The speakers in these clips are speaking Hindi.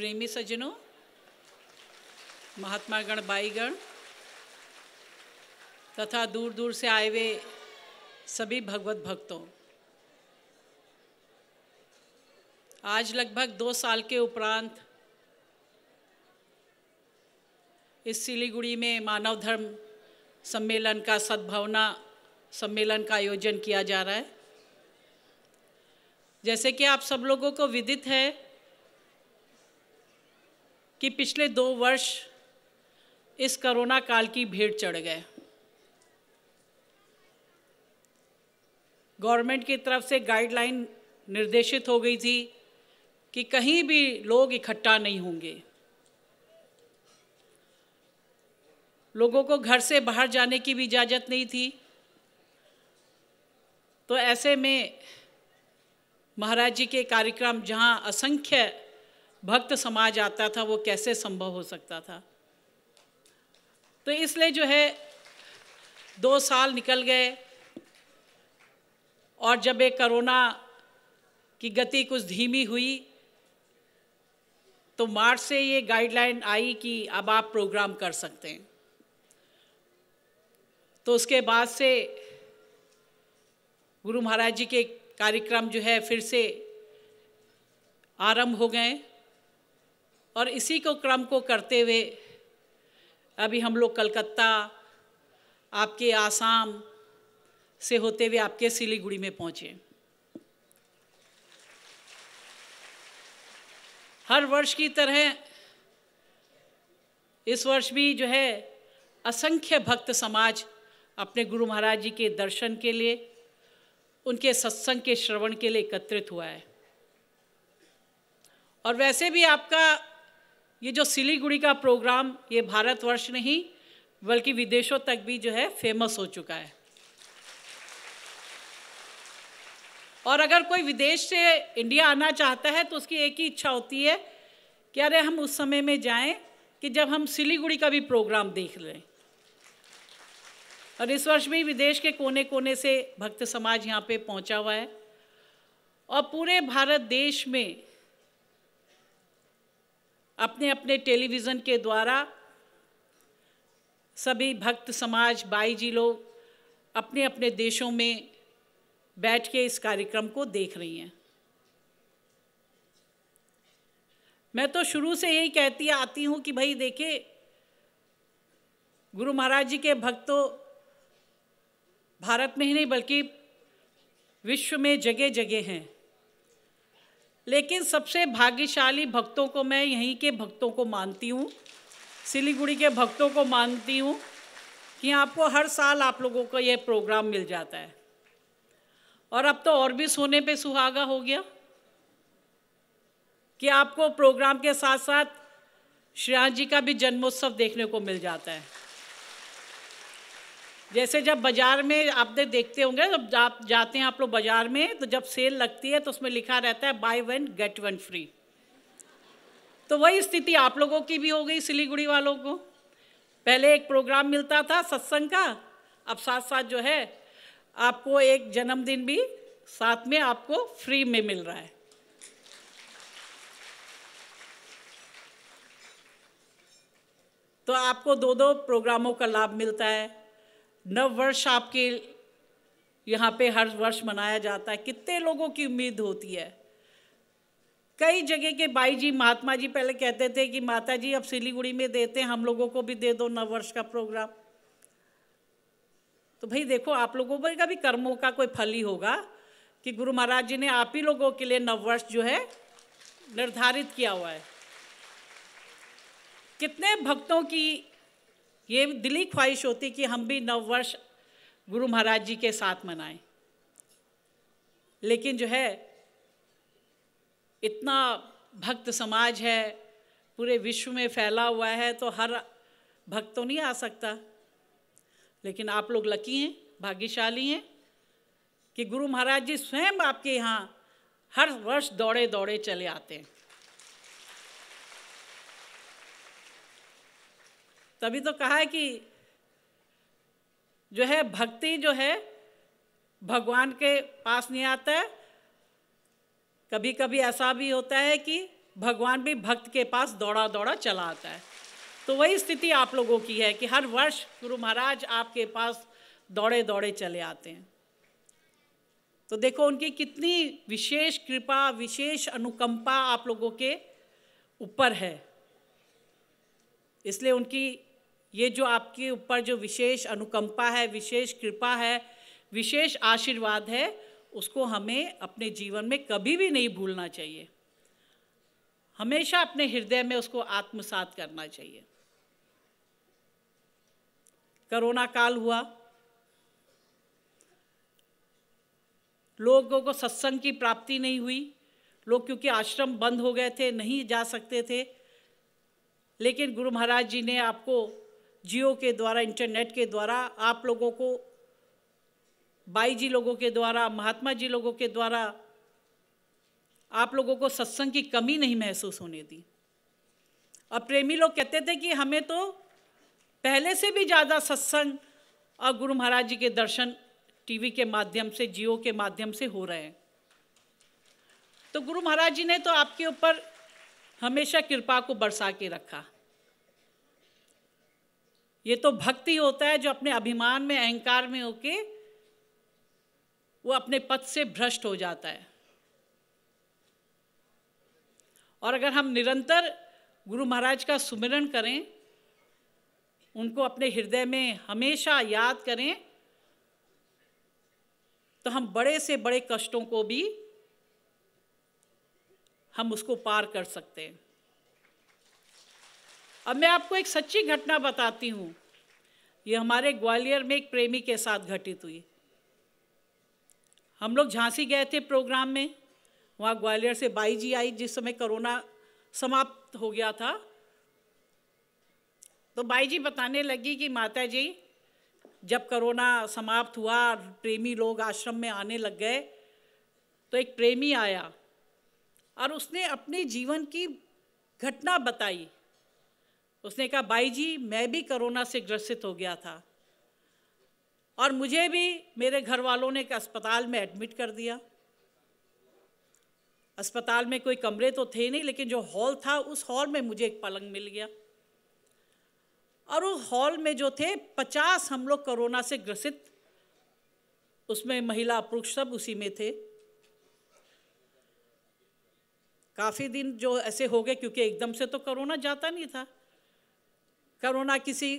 प्रेमी सज्जनों महात्मा गण बाईगण तथा दूर दूर से आए हुए सभी भगवत भक्तों आज लगभग दो साल के उपरांत इस सिलीगुड़ी में मानव धर्म सम्मेलन का सद्भावना सम्मेलन का आयोजन किया जा रहा है जैसे कि आप सब लोगों को विदित है कि पिछले दो वर्ष इस कोरोना काल की भीड़ चढ़ गए गवर्नमेंट की तरफ से गाइडलाइन निर्देशित हो गई थी कि कहीं भी लोग इकट्ठा नहीं होंगे लोगों को घर से बाहर जाने की भी इजाज़त नहीं थी तो ऐसे में महाराज जी के कार्यक्रम जहां असंख्य भक्त समाज आता था वो कैसे संभव हो सकता था तो इसलिए जो है दो साल निकल गए और जब एक कोरोना की गति कुछ धीमी हुई तो मार्च से ये गाइडलाइन आई कि अब आप प्रोग्राम कर सकते हैं तो उसके बाद से गुरु महाराज जी के कार्यक्रम जो है फिर से आरंभ हो गए और इसी को क्रम को करते हुए अभी हम लोग कलकत्ता आपके आसाम से होते हुए आपके सिलीगुड़ी में पहुँचे हर वर्ष की तरह इस वर्ष भी जो है असंख्य भक्त समाज अपने गुरु महाराज जी के दर्शन के लिए उनके सत्संग के श्रवण के लिए एकत्रित हुआ है और वैसे भी आपका ये जो सिलीगुड़ी का प्रोग्राम ये भारतवर्ष नहीं बल्कि विदेशों तक भी जो है फेमस हो चुका है और अगर कोई विदेश से इंडिया आना चाहता है तो उसकी एक ही इच्छा होती है कि अरे हम उस समय में जाएं कि जब हम सिलीगुड़ी का भी प्रोग्राम देख लें और इस वर्ष भी विदेश के कोने कोने से भक्त समाज यहाँ पे पहुँचा हुआ है और पूरे भारत देश में अपने अपने टेलीविज़न के द्वारा सभी भक्त समाज बाई जी लोग अपने अपने देशों में बैठ के इस कार्यक्रम को देख रही हैं मैं तो शुरू से यही कहती आती हूँ कि भाई देखे गुरु महाराज जी के भक्तों तो भारत में ही नहीं बल्कि विश्व में जगह जगह हैं लेकिन सबसे भाग्यशाली भक्तों को मैं यहीं के भक्तों को मानती हूँ सिलीगुड़ी के भक्तों को मानती हूँ कि आपको हर साल आप लोगों को यह प्रोग्राम मिल जाता है और अब तो और भी सोने पे सुहागा हो गया कि आपको प्रोग्राम के साथ साथ श्रेयांश जी का भी जन्मोत्सव देखने को मिल जाता है जैसे जब बाजार में आप देखते होंगे जब आप जाते हैं आप लोग बाजार में तो जब सेल लगती है तो उसमें लिखा रहता है buy one get one free तो वही स्थिति आप लोगों की भी हो गई सिलीगुड़ी वालों को पहले एक प्रोग्राम मिलता था सत्संग का अब साथ साथ जो है आपको एक जन्मदिन भी साथ में आपको फ्री में मिल रहा है तो आपको दो दो प्रोग्रामों का लाभ मिलता है नव वर्ष आपके यहाँ पे हर वर्ष मनाया जाता है कितने लोगों की उम्मीद होती है कई जगह के बाई जी महात्मा जी पहले कहते थे कि माता जी अब सिलीगुड़ी में देते हैं हम लोगों को भी दे दो नववर्ष का प्रोग्राम तो भाई देखो आप लोगों का भी कर्मों का कोई फल ही होगा कि गुरु महाराज जी ने आप ही लोगों के लिए नववर्ष जो है निर्धारित किया हुआ है कितने भक्तों की ये दिली ख्वाहिश होती कि हम भी नववर्ष गुरु महाराज जी के साथ मनाएं लेकिन जो है इतना भक्त समाज है पूरे विश्व में फैला हुआ है तो हर भक्त तो नहीं आ सकता लेकिन आप लोग लकी हैं भाग्यशाली हैं कि गुरु महाराज जी स्वयं आपके यहाँ हर वर्ष दौड़े दौड़े चले आते हैं तभी तो कहा है कि जो है भक्ति जो है भगवान के पास नहीं आता है कभी कभी ऐसा भी होता है कि भगवान भी भक्त के पास दौड़ा दौड़ा चला आता है तो वही स्थिति आप लोगों की है कि हर वर्ष गुरु महाराज आपके पास दौड़े दौड़े चले आते हैं तो देखो उनकी कितनी विशेष कृपा विशेष अनुकंपा आप लोगों के ऊपर है इसलिए उनकी ये जो आपके ऊपर जो विशेष अनुकंपा है विशेष कृपा है विशेष आशीर्वाद है उसको हमें अपने जीवन में कभी भी नहीं भूलना चाहिए हमेशा अपने हृदय में उसको आत्मसात करना चाहिए कोरोना काल हुआ लोगों को सत्संग की प्राप्ति नहीं हुई लोग क्योंकि आश्रम बंद हो गए थे नहीं जा सकते थे लेकिन गुरु महाराज जी ने आपको जियो के द्वारा इंटरनेट के द्वारा आप लोगों को बाई जी लोगों के द्वारा महात्मा जी लोगों के द्वारा आप लोगों को सत्संग की कमी नहीं महसूस होने दी अब प्रेमी लोग कहते थे कि हमें तो पहले से भी ज़्यादा सत्संग और गुरु महाराज जी के दर्शन टीवी के माध्यम से जियो के माध्यम से हो रहे हैं तो गुरु महाराज जी ने तो आपके ऊपर हमेशा कृपा को बरसा के रखा ये तो भक्ति होता है जो अपने अभिमान में अहंकार में होके वो अपने पद से भ्रष्ट हो जाता है और अगर हम निरंतर गुरु महाराज का सुमिरन करें उनको अपने हृदय में हमेशा याद करें तो हम बड़े से बड़े कष्टों को भी हम उसको पार कर सकते हैं अब मैं आपको एक सच्ची घटना बताती हूँ ये हमारे ग्वालियर में एक प्रेमी के साथ घटित हुई हम लोग झांसी गए थे प्रोग्राम में वहाँ ग्वालियर से बाई जी आई जिस समय कोरोना समाप्त हो गया था तो बाई जी बताने लगी कि माता जी जब कोरोना समाप्त हुआ प्रेमी लोग आश्रम में आने लग गए तो एक प्रेमी आया और उसने अपने जीवन की घटना बताई उसने कहा भाई जी मैं भी कोरोना से ग्रसित हो गया था और मुझे भी मेरे घर वालों ने अस्पताल में एडमिट कर दिया अस्पताल में कोई कमरे तो थे नहीं लेकिन जो हॉल था उस हॉल में मुझे एक पलंग मिल गया और उस हॉल में जो थे पचास हम लोग कोरोना से ग्रसित उसमें महिला पुरुष सब उसी में थे काफ़ी दिन जो ऐसे हो गए क्योंकि एकदम से तो कोरोना जाता नहीं था कोरोना किसी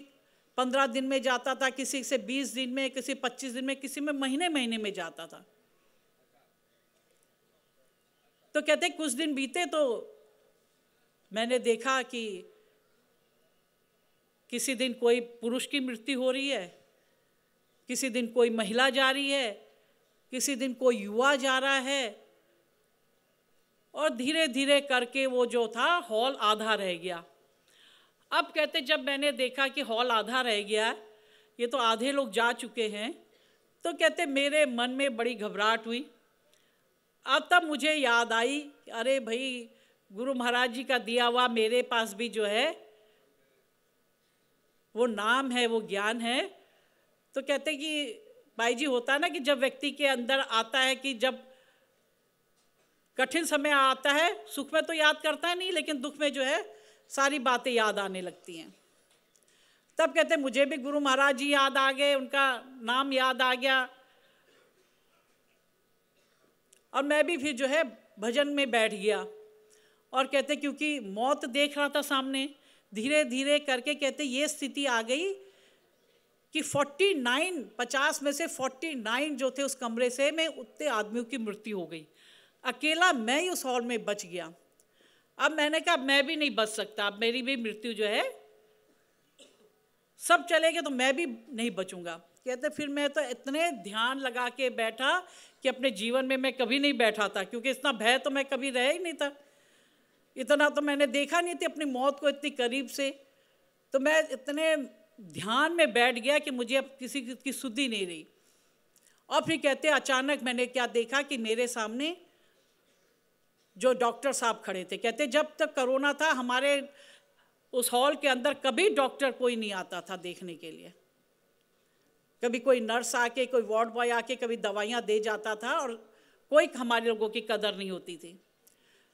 पंद्रह दिन में जाता था किसी से बीस दिन में किसी पच्चीस दिन में किसी में महीने महीने में जाता था तो कहते कुछ दिन बीते तो मैंने देखा कि किसी दिन कोई पुरुष की मृत्यु हो रही है किसी दिन कोई महिला जा रही है किसी दिन कोई युवा जा रहा है और धीरे धीरे करके वो जो था हॉल आधा रह गया अब कहते जब मैंने देखा कि हॉल आधा रह गया है ये तो आधे लोग जा चुके हैं तो कहते मेरे मन में बड़ी घबराहट हुई अब तब मुझे याद आई अरे भाई गुरु महाराज जी का दिया हुआ मेरे पास भी जो है वो नाम है वो ज्ञान है तो कहते कि भाई जी होता है ना कि जब व्यक्ति के अंदर आता है कि जब कठिन समय आता है सुख में तो याद करता है नहीं लेकिन दुख में जो है सारी बातें याद आने लगती हैं तब कहते मुझे भी गुरु महाराज जी याद आ गए उनका नाम याद आ गया और मैं भी फिर जो है भजन में बैठ गया और कहते क्योंकि मौत देख रहा था सामने धीरे धीरे करके कहते ये स्थिति आ गई कि 49 50 में से 49 जो थे उस कमरे से में उतने आदमियों की मृत्यु हो गई अकेला मैं ही उस हॉल में बच गया अब मैंने कहा मैं भी नहीं बच सकता अब मेरी भी मृत्यु जो है सब चले गए तो मैं भी नहीं बचूंगा कहते फिर मैं तो इतने ध्यान लगा के बैठा कि अपने जीवन में मैं कभी नहीं बैठा था क्योंकि इतना भय तो मैं कभी रह ही नहीं था इतना तो मैंने देखा नहीं थी अपनी मौत को इतनी करीब से तो मैं इतने ध्यान में बैठ गया कि मुझे अब किसी की शुद्धि नहीं रही और फिर कहते अचानक मैंने क्या देखा कि मेरे सामने जो डॉक्टर साहब खड़े थे कहते जब तक कोरोना था हमारे उस हॉल के अंदर कभी डॉक्टर कोई नहीं आता था देखने के लिए कभी कोई नर्स आके कोई वार्ड बॉय आके कभी दवाइयाँ दे जाता था और कोई हमारे लोगों की कदर नहीं होती थी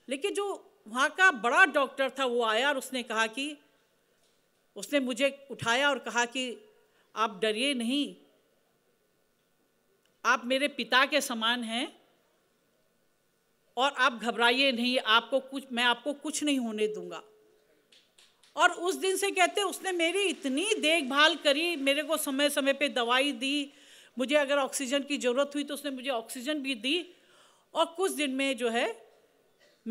लेकिन जो वहाँ का बड़ा डॉक्टर था वो आया और उसने कहा कि उसने मुझे उठाया और कहा कि आप डरिए नहीं आप मेरे पिता के समान हैं और आप घबराइए नहीं आपको कुछ मैं आपको कुछ नहीं होने दूंगा और उस दिन से कहते उसने मेरी इतनी देखभाल करी मेरे को समय समय पे दवाई दी मुझे अगर ऑक्सीजन की ज़रूरत हुई तो उसने मुझे ऑक्सीजन भी दी और कुछ दिन में जो है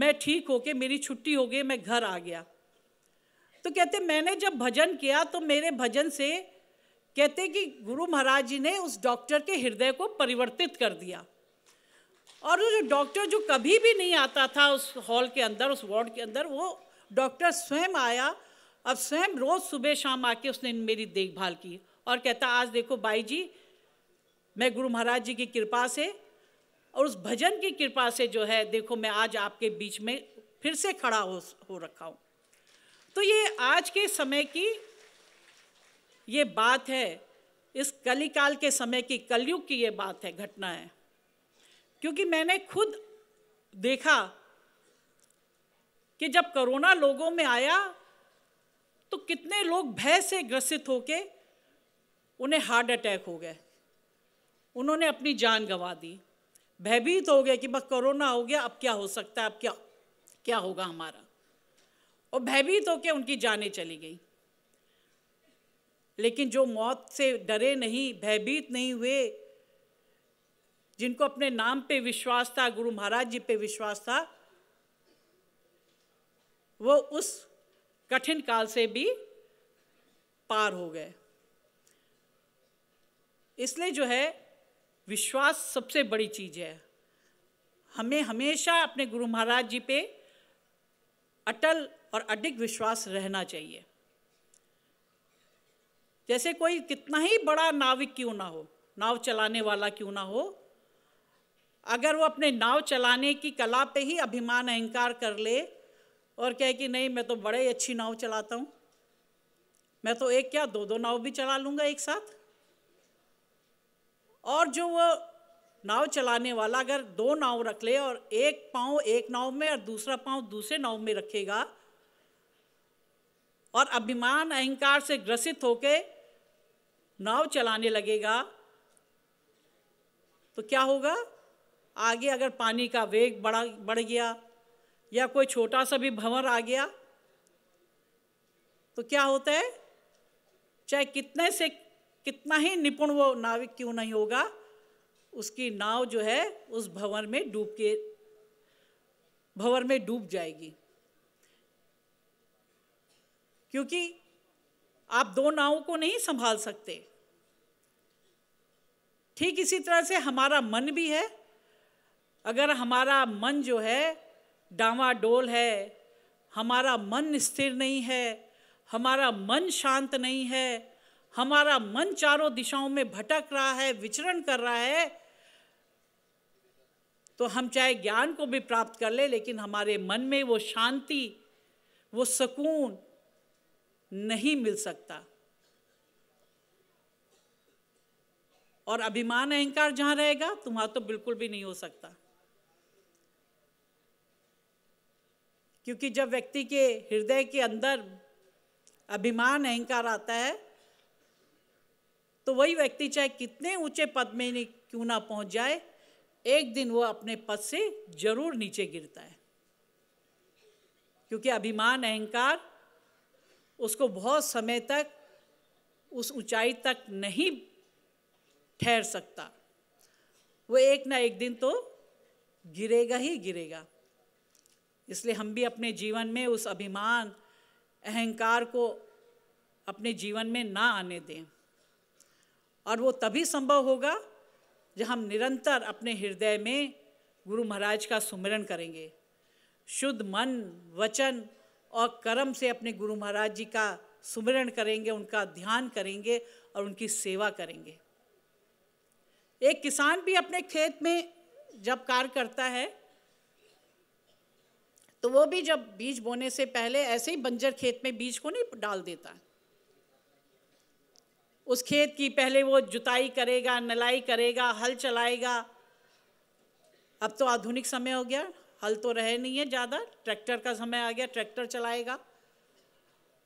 मैं ठीक होके मेरी छुट्टी हो गई मैं घर आ गया तो कहते मैंने जब भजन किया तो मेरे भजन से कहते कि गुरु महाराज जी ने उस डॉक्टर के हृदय को परिवर्तित कर दिया और वो जो डॉक्टर जो कभी भी नहीं आता था उस हॉल के अंदर उस वार्ड के अंदर वो डॉक्टर स्वयं आया अब स्वयं रोज़ सुबह शाम आके उसने मेरी देखभाल की और कहता आज देखो बाई जी मैं गुरु महाराज जी की कृपा से और उस भजन की कृपा से जो है देखो मैं आज आपके बीच में फिर से खड़ा हो हो रखा हूँ तो ये आज के समय की ये बात है इस कलिकाल के समय की कलयुग की ये बात है घटना है क्योंकि मैंने खुद देखा कि जब कोरोना लोगों में आया तो कितने लोग भय से ग्रसित होके उन्हें हार्ट अटैक हो गए उन्होंने अपनी जान गंवा दी भयभीत हो गए कि बस कोरोना हो गया अब क्या हो सकता है अब क्या क्या होगा हमारा और भयभीत होकर उनकी जानें चली गई लेकिन जो मौत से डरे नहीं भयभीत नहीं हुए जिनको अपने नाम पे विश्वास था गुरु महाराज जी पे विश्वास था वो उस कठिन काल से भी पार हो गए इसलिए जो है विश्वास सबसे बड़ी चीज़ है हमें हमेशा अपने गुरु महाराज जी पे अटल और अधिक विश्वास रहना चाहिए जैसे कोई कितना ही बड़ा नाविक क्यों ना हो नाव चलाने वाला क्यों ना हो अगर वो अपने नाव चलाने की कला पे ही अभिमान अहंकार कर ले और कहे कि नहीं मैं तो बड़े अच्छी नाव चलाता हूँ मैं तो एक क्या दो दो नाव भी चला लूँगा एक साथ और जो वो नाव चलाने वाला अगर दो नाव रख ले और एक पाँव एक नाव में और दूसरा पाँव दूसरे नाव में रखेगा और अभिमान अहंकार से ग्रसित होके नाव चलाने लगेगा तो क्या होगा आगे अगर पानी का वेग बढ़ा बढ़ गया या कोई छोटा सा भी भंवर आ गया तो क्या होता है चाहे कितने से कितना ही निपुण वो नाविक क्यों नहीं होगा उसकी नाव जो है उस भंवर में डूब के भंवर में डूब जाएगी क्योंकि आप दो नावों को नहीं संभाल सकते ठीक इसी तरह से हमारा मन भी है अगर हमारा मन जो है डोल है हमारा मन स्थिर नहीं है हमारा मन शांत नहीं है हमारा मन चारों दिशाओं में भटक रहा है विचरण कर रहा है तो हम चाहे ज्ञान को भी प्राप्त कर ले, लेकिन हमारे मन में वो शांति वो सुकून नहीं मिल सकता और अभिमान अहंकार जहां रहेगा तुम्हारा तो बिल्कुल भी नहीं हो सकता क्योंकि जब व्यक्ति के हृदय के अंदर अभिमान अहंकार आता है तो वही व्यक्ति चाहे कितने ऊंचे पद में क्यों ना पहुंच जाए एक दिन वो अपने पद से जरूर नीचे गिरता है क्योंकि अभिमान अहंकार उसको बहुत समय तक उस ऊंचाई तक नहीं ठहर सकता वो एक ना एक दिन तो गिरेगा ही गिरेगा इसलिए हम भी अपने जीवन में उस अभिमान अहंकार को अपने जीवन में ना आने दें और वो तभी संभव होगा जब हम निरंतर अपने हृदय में गुरु महाराज का सुमिरन करेंगे शुद्ध मन वचन और कर्म से अपने गुरु महाराज जी का सुमिरन करेंगे उनका ध्यान करेंगे और उनकी सेवा करेंगे एक किसान भी अपने खेत में जब कार्य करता है तो वो भी जब बीज बोने से पहले ऐसे ही बंजर खेत में बीज को नहीं डाल देता उस खेत की पहले वो जुताई करेगा नलाई करेगा हल चलाएगा अब तो आधुनिक समय हो गया हल तो रहे नहीं है ज़्यादा ट्रैक्टर का समय आ गया ट्रैक्टर चलाएगा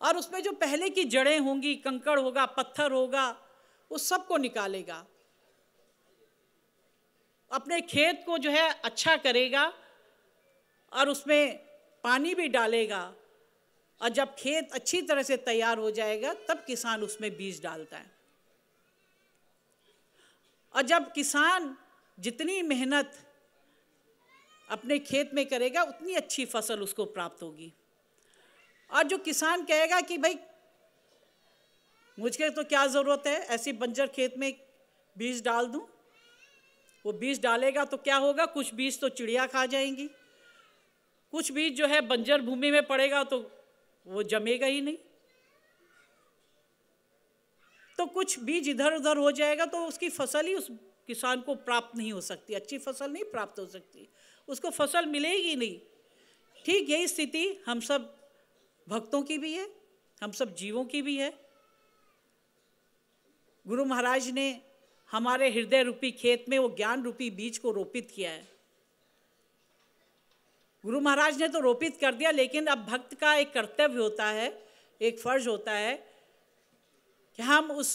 और उसमें जो पहले की जड़ें होंगी कंकड़ होगा पत्थर होगा उस सब को निकालेगा अपने खेत को जो है अच्छा करेगा और उसमें पानी भी डालेगा और जब खेत अच्छी तरह से तैयार हो जाएगा तब किसान उसमें बीज डालता है और जब किसान जितनी मेहनत अपने खेत में करेगा उतनी अच्छी फसल उसको प्राप्त होगी और जो किसान कहेगा कि भाई मुझके तो क्या ज़रूरत है ऐसी बंजर खेत में बीज डाल दूं वो बीज डालेगा तो क्या होगा कुछ बीज तो चिड़िया खा जाएंगी कुछ बीज जो है बंजर भूमि में पड़ेगा तो वो जमेगा ही नहीं तो कुछ बीज इधर उधर हो जाएगा तो उसकी फसल ही उस किसान को प्राप्त नहीं हो सकती अच्छी फसल नहीं प्राप्त हो सकती उसको फसल मिलेगी नहीं ठीक यही स्थिति हम सब भक्तों की भी है हम सब जीवों की भी है गुरु महाराज ने हमारे हृदय रूपी खेत में वो ज्ञान रूपी बीज को रोपित किया है गुरु महाराज ने तो रोपित कर दिया लेकिन अब भक्त का एक कर्तव्य होता है एक फर्ज होता है कि हम उस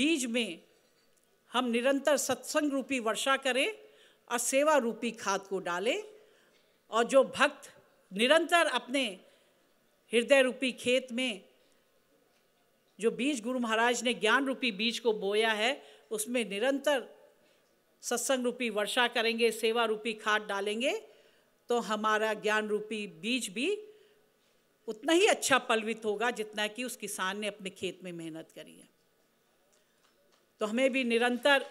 बीज में हम निरंतर सत्संग रूपी वर्षा करें और सेवा रूपी खाद को डालें और जो भक्त निरंतर अपने हृदय रूपी खेत में जो बीज गुरु महाराज ने ज्ञान रूपी बीज को बोया है उसमें निरंतर सत्संग रूपी वर्षा करेंगे सेवा रूपी खाद डालेंगे तो हमारा ज्ञान रूपी बीज भी उतना ही अच्छा पलवित होगा जितना कि उस किसान ने अपने खेत में मेहनत करी है तो हमें भी निरंतर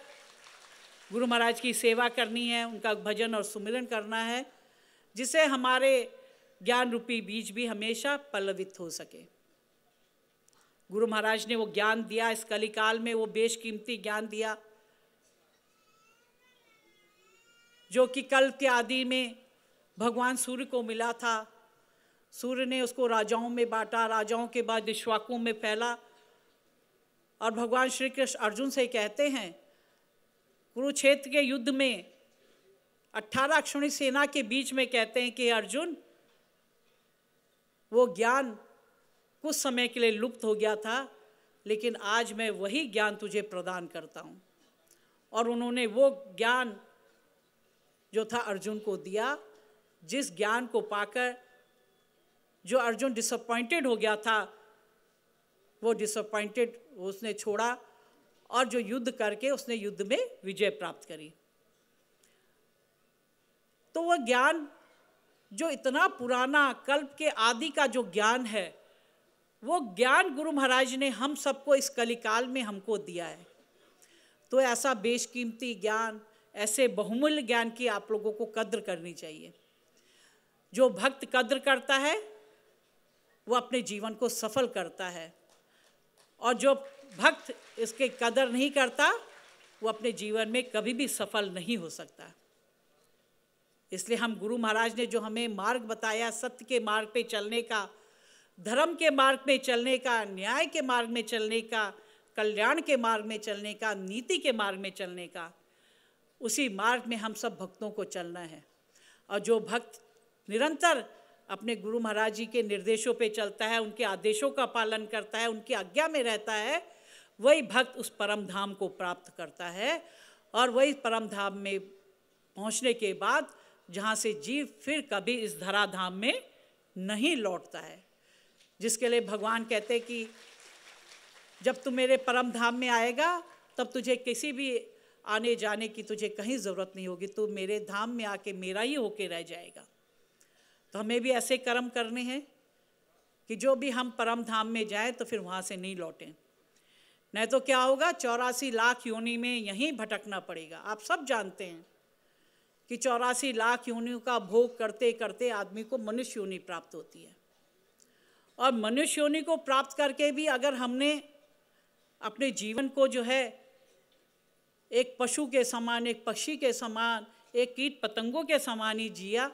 गुरु महाराज की सेवा करनी है उनका भजन और सुमिरन करना है जिससे हमारे ज्ञान रूपी बीज भी हमेशा पल्लवित हो सके गुरु महाराज ने वो ज्ञान दिया इस कलिकाल में वो बेशकीमती ज्ञान दिया जो कि कल के आदि में भगवान सूर्य को मिला था सूर्य ने उसको राजाओं में बांटा राजाओं के बाद विश्वाकों में फैला और भगवान श्री कृष्ण अर्जुन से कहते हैं कुरुक्षेत्र के युद्ध में अठारह क्षणी सेना के बीच में कहते हैं कि अर्जुन वो ज्ञान कुछ समय के लिए लुप्त हो गया था लेकिन आज मैं वही ज्ञान तुझे प्रदान करता हूँ और उन्होंने वो ज्ञान जो था अर्जुन को दिया जिस ज्ञान को पाकर जो अर्जुन डिसअपॉइंटेड हो गया था वो डिसअपॉइंटेड उसने छोड़ा और जो युद्ध करके उसने युद्ध में विजय प्राप्त करी तो वह ज्ञान जो इतना पुराना कल्प के आदि का जो ज्ञान है वो ज्ञान गुरु महाराज ने हम सबको इस कलिकाल में हमको दिया है तो ऐसा बेशकीमती ज्ञान ऐसे बहुमूल्य ज्ञान की आप लोगों को कद्र करनी चाहिए जो भक्त कद्र करता है वो अपने जीवन को सफल करता है और जो भक्त इसके कदर नहीं करता वो अपने जीवन में कभी भी सफल नहीं हो सकता इसलिए हम गुरु महाराज ने जो हमें मार्ग बताया सत्य के मार्ग पे चलने का धर्म के मार्ग में चलने का न्याय के मार्ग में चलने का कल्याण के मार्ग में चलने का नीति के मार्ग में चलने का उसी मार्ग में हम सब भक्तों को चलना है और जो भक्त निरंतर अपने गुरु महाराज जी के निर्देशों पे चलता है उनके आदेशों का पालन करता है उनकी आज्ञा में रहता है वही भक्त उस परम धाम को प्राप्त करता है और वही परम धाम में पहुंचने के बाद जहाँ से जीव फिर कभी इस धरा धाम में नहीं लौटता है जिसके लिए भगवान कहते कि जब तू मेरे परम धाम में आएगा तब तुझे किसी भी आने जाने की तुझे कहीं ज़रूरत नहीं होगी तू मेरे धाम में आके मेरा ही होके रह जाएगा तो हमें भी ऐसे कर्म करने हैं कि जो भी हम परम धाम में जाए तो फिर वहाँ से नहीं लौटें नहीं तो क्या होगा चौरासी लाख योनि में यहीं भटकना पड़ेगा आप सब जानते हैं कि चौरासी लाख योनियों का भोग करते करते आदमी को मनुष्य योनि प्राप्त होती है और मनुष्य योनि को प्राप्त करके भी अगर हमने अपने जीवन को जो है एक पशु के समान एक पक्षी के समान एक कीट पतंगों के समान ही जिया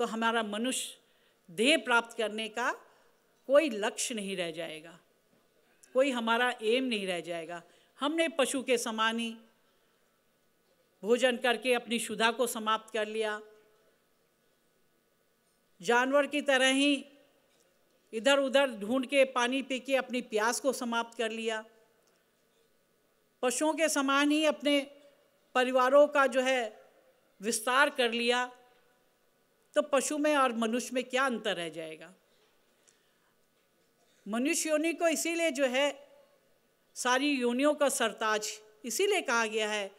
तो हमारा मनुष्य देह प्राप्त करने का कोई लक्ष्य नहीं रह जाएगा कोई हमारा एम नहीं रह जाएगा हमने पशु के समान ही भोजन करके अपनी शुदा को समाप्त कर लिया जानवर की तरह ही इधर उधर ढूंढ के पानी पी के अपनी प्यास को समाप्त कर लिया पशुओं के समान ही अपने परिवारों का जो है विस्तार कर लिया तो पशु में और मनुष्य में क्या अंतर रह जाएगा मनुष्य योनि को इसीलिए जो है सारी योनियों का सरताज इसीलिए कहा गया है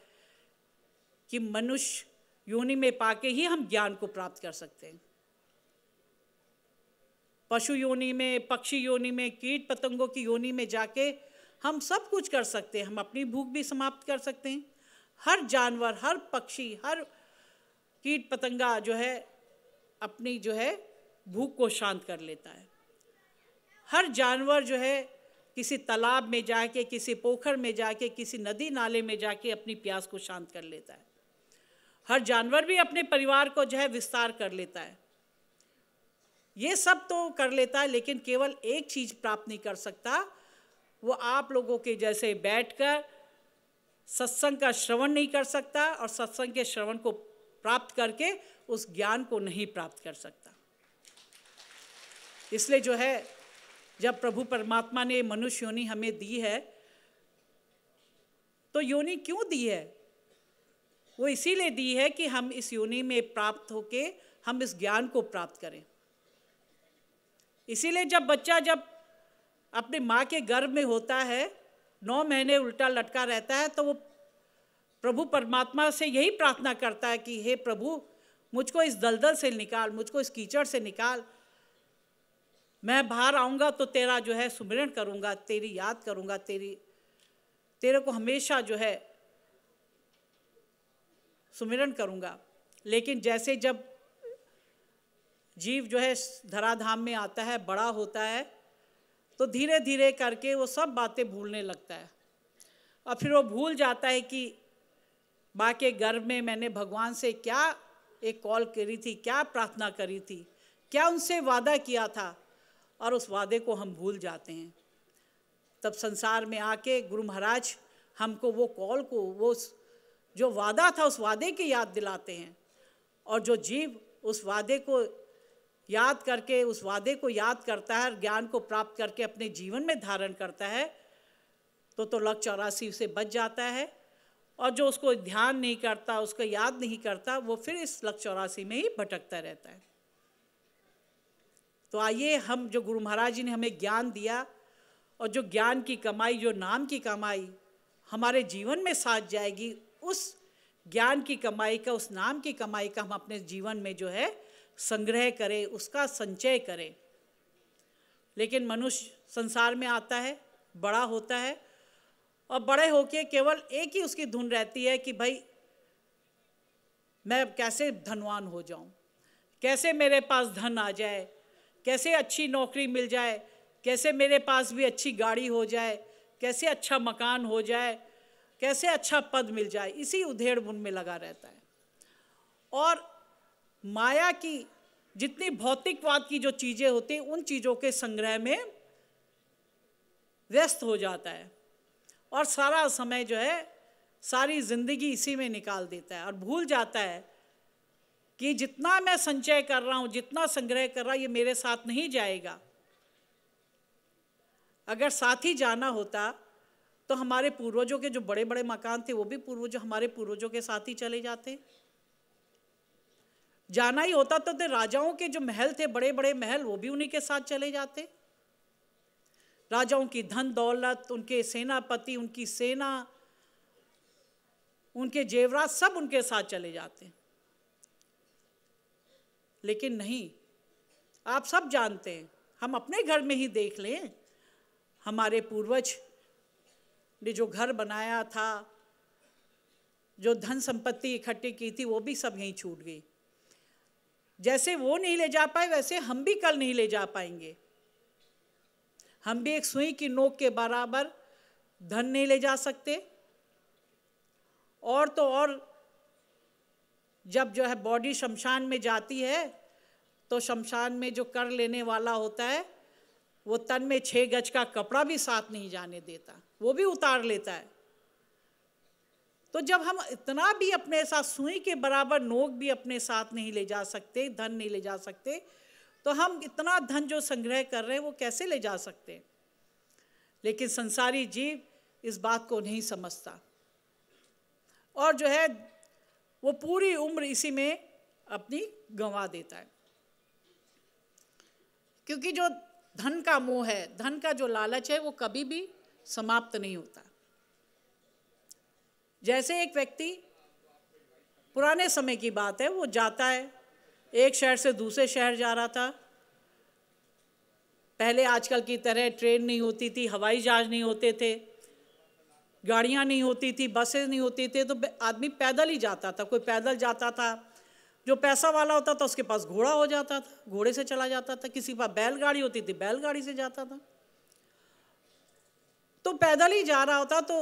कि मनुष्य योनि में पाके ही हम ज्ञान को प्राप्त कर सकते हैं पशु योनि में पक्षी योनि में कीट पतंगों की योनि में जाके हम सब कुछ कर सकते हैं हम अपनी भूख भी समाप्त कर सकते हैं हर जानवर हर पक्षी हर कीट पतंगा जो है अपनी जो है भूख को शांत कर लेता है हर जानवर जो है किसी तालाब में जाके किसी पोखर में जाके किसी नदी नाले में जाके अपनी प्यास को शांत कर लेता है हर जानवर भी अपने परिवार को जो है विस्तार कर लेता है ये सब तो कर लेता है लेकिन केवल एक चीज़ प्राप्त नहीं कर सकता वो आप लोगों के जैसे बैठकर सत्संग का श्रवण नहीं कर सकता और सत्संग के श्रवण को प्राप्त करके उस ज्ञान को नहीं प्राप्त कर सकता इसलिए जो है जब प्रभु परमात्मा ने मनुष्य योनि हमें दी है तो योनि क्यों दी है वो इसीलिए दी है कि हम इस योनि में प्राप्त होके हम इस ज्ञान को प्राप्त करें इसीलिए जब बच्चा जब अपने माँ के गर्भ में होता है नौ महीने उल्टा लटका रहता है तो वो प्रभु परमात्मा से यही प्रार्थना करता है कि हे प्रभु मुझको इस दलदल से निकाल मुझको इस कीचड़ से निकाल मैं बाहर आऊँगा तो तेरा जो है सुमिरण करूँगा तेरी याद करूँगा तेरी तेरे को हमेशा जो है सुमिरण करूँगा लेकिन जैसे जब जीव जो है धराधाम में आता है बड़ा होता है तो धीरे धीरे करके वो सब बातें भूलने लगता है और फिर वो भूल जाता है कि माँ के गर्भ में मैंने भगवान से क्या एक कॉल करी थी क्या प्रार्थना करी थी क्या उनसे वादा किया था और उस वादे को हम भूल जाते हैं तब संसार में आके गुरु महाराज हमको वो कॉल को वो जो वादा था उस वादे की याद दिलाते हैं और जो जीव उस वादे को याद करके उस वादे को याद करता है और ज्ञान को प्राप्त करके अपने जीवन में धारण करता है तो तो लक्ष्य चौरासी से बच जाता है और जो उसको ध्यान नहीं करता उसको याद नहीं करता वो फिर इस लक्ष्य चौरासी में ही भटकता रहता है तो आइए हम जो गुरु महाराज जी ने हमें ज्ञान दिया और जो ज्ञान की कमाई जो नाम की कमाई हमारे जीवन में साथ जाएगी उस ज्ञान की कमाई का उस नाम की कमाई का हम अपने जीवन में जो है संग्रह करें उसका संचय करें लेकिन मनुष्य संसार में आता है बड़ा होता है और बड़े होके केवल एक ही उसकी धुन रहती है कि भाई मैं कैसे धनवान हो जाऊं कैसे मेरे पास धन आ जाए कैसे अच्छी नौकरी मिल जाए कैसे मेरे पास भी अच्छी गाड़ी हो जाए कैसे अच्छा मकान हो जाए कैसे अच्छा पद मिल जाए इसी उधेड़ बुन में लगा रहता है और माया की जितनी भौतिकवाद की जो चीज़ें होती उन चीज़ों के संग्रह में व्यस्त हो जाता है और सारा समय जो है सारी जिंदगी इसी में निकाल देता है और भूल जाता है कि जितना मैं संचय कर रहा हूं जितना संग्रह कर रहा हूं ये मेरे साथ नहीं जाएगा अगर साथ ही जाना होता तो हमारे पूर्वजों के जो बड़े बड़े मकान थे वो भी पूर्वजों हमारे पूर्वजों के साथ ही चले जाते जाना ही होता तो राजाओं के जो महल थे बड़े बड़े महल वो भी उन्हीं के साथ चले जाते राजाओं की धन दौलत उनके सेनापति उनकी सेना उनके जेवरात सब उनके साथ चले जाते हैं लेकिन नहीं आप सब जानते हैं हम अपने घर में ही देख लें हमारे पूर्वज ने जो घर बनाया था जो धन संपत्ति इकट्ठी की थी वो भी सब यहीं छूट गई जैसे वो नहीं ले जा पाए वैसे हम भी कल नहीं ले जा पाएंगे हम भी एक सुई की नोक के बराबर धन नहीं ले जा सकते और तो और जब जो है बॉडी शमशान में जाती है तो शमशान में जो कर लेने वाला होता है वो तन में छः गज का कपड़ा भी साथ नहीं जाने देता वो भी उतार लेता है तो जब हम इतना भी अपने साथ सुई के बराबर नोक भी अपने साथ नहीं ले जा सकते धन नहीं ले जा सकते तो हम इतना धन जो संग्रह कर रहे हैं वो कैसे ले जा सकते हैं लेकिन संसारी जीव इस बात को नहीं समझता और जो है वो पूरी उम्र इसी में अपनी गंवा देता है क्योंकि जो धन का मोह है धन का जो लालच है वो कभी भी समाप्त नहीं होता जैसे एक व्यक्ति पुराने समय की बात है वो जाता है एक शहर से दूसरे शहर जा रहा था पहले आजकल की तरह ट्रेन नहीं होती थी हवाई जहाज नहीं होते थे गाड़ियाँ नहीं होती थी बसें नहीं होती थी तो आदमी पैदल ही जाता था कोई पैदल जाता था जो पैसा वाला होता था उसके पास घोड़ा हो जाता था घोड़े से चला जाता था किसी के पास बैलगाड़ी होती थी बैलगाड़ी से जाता था तो पैदल ही जा रहा होता तो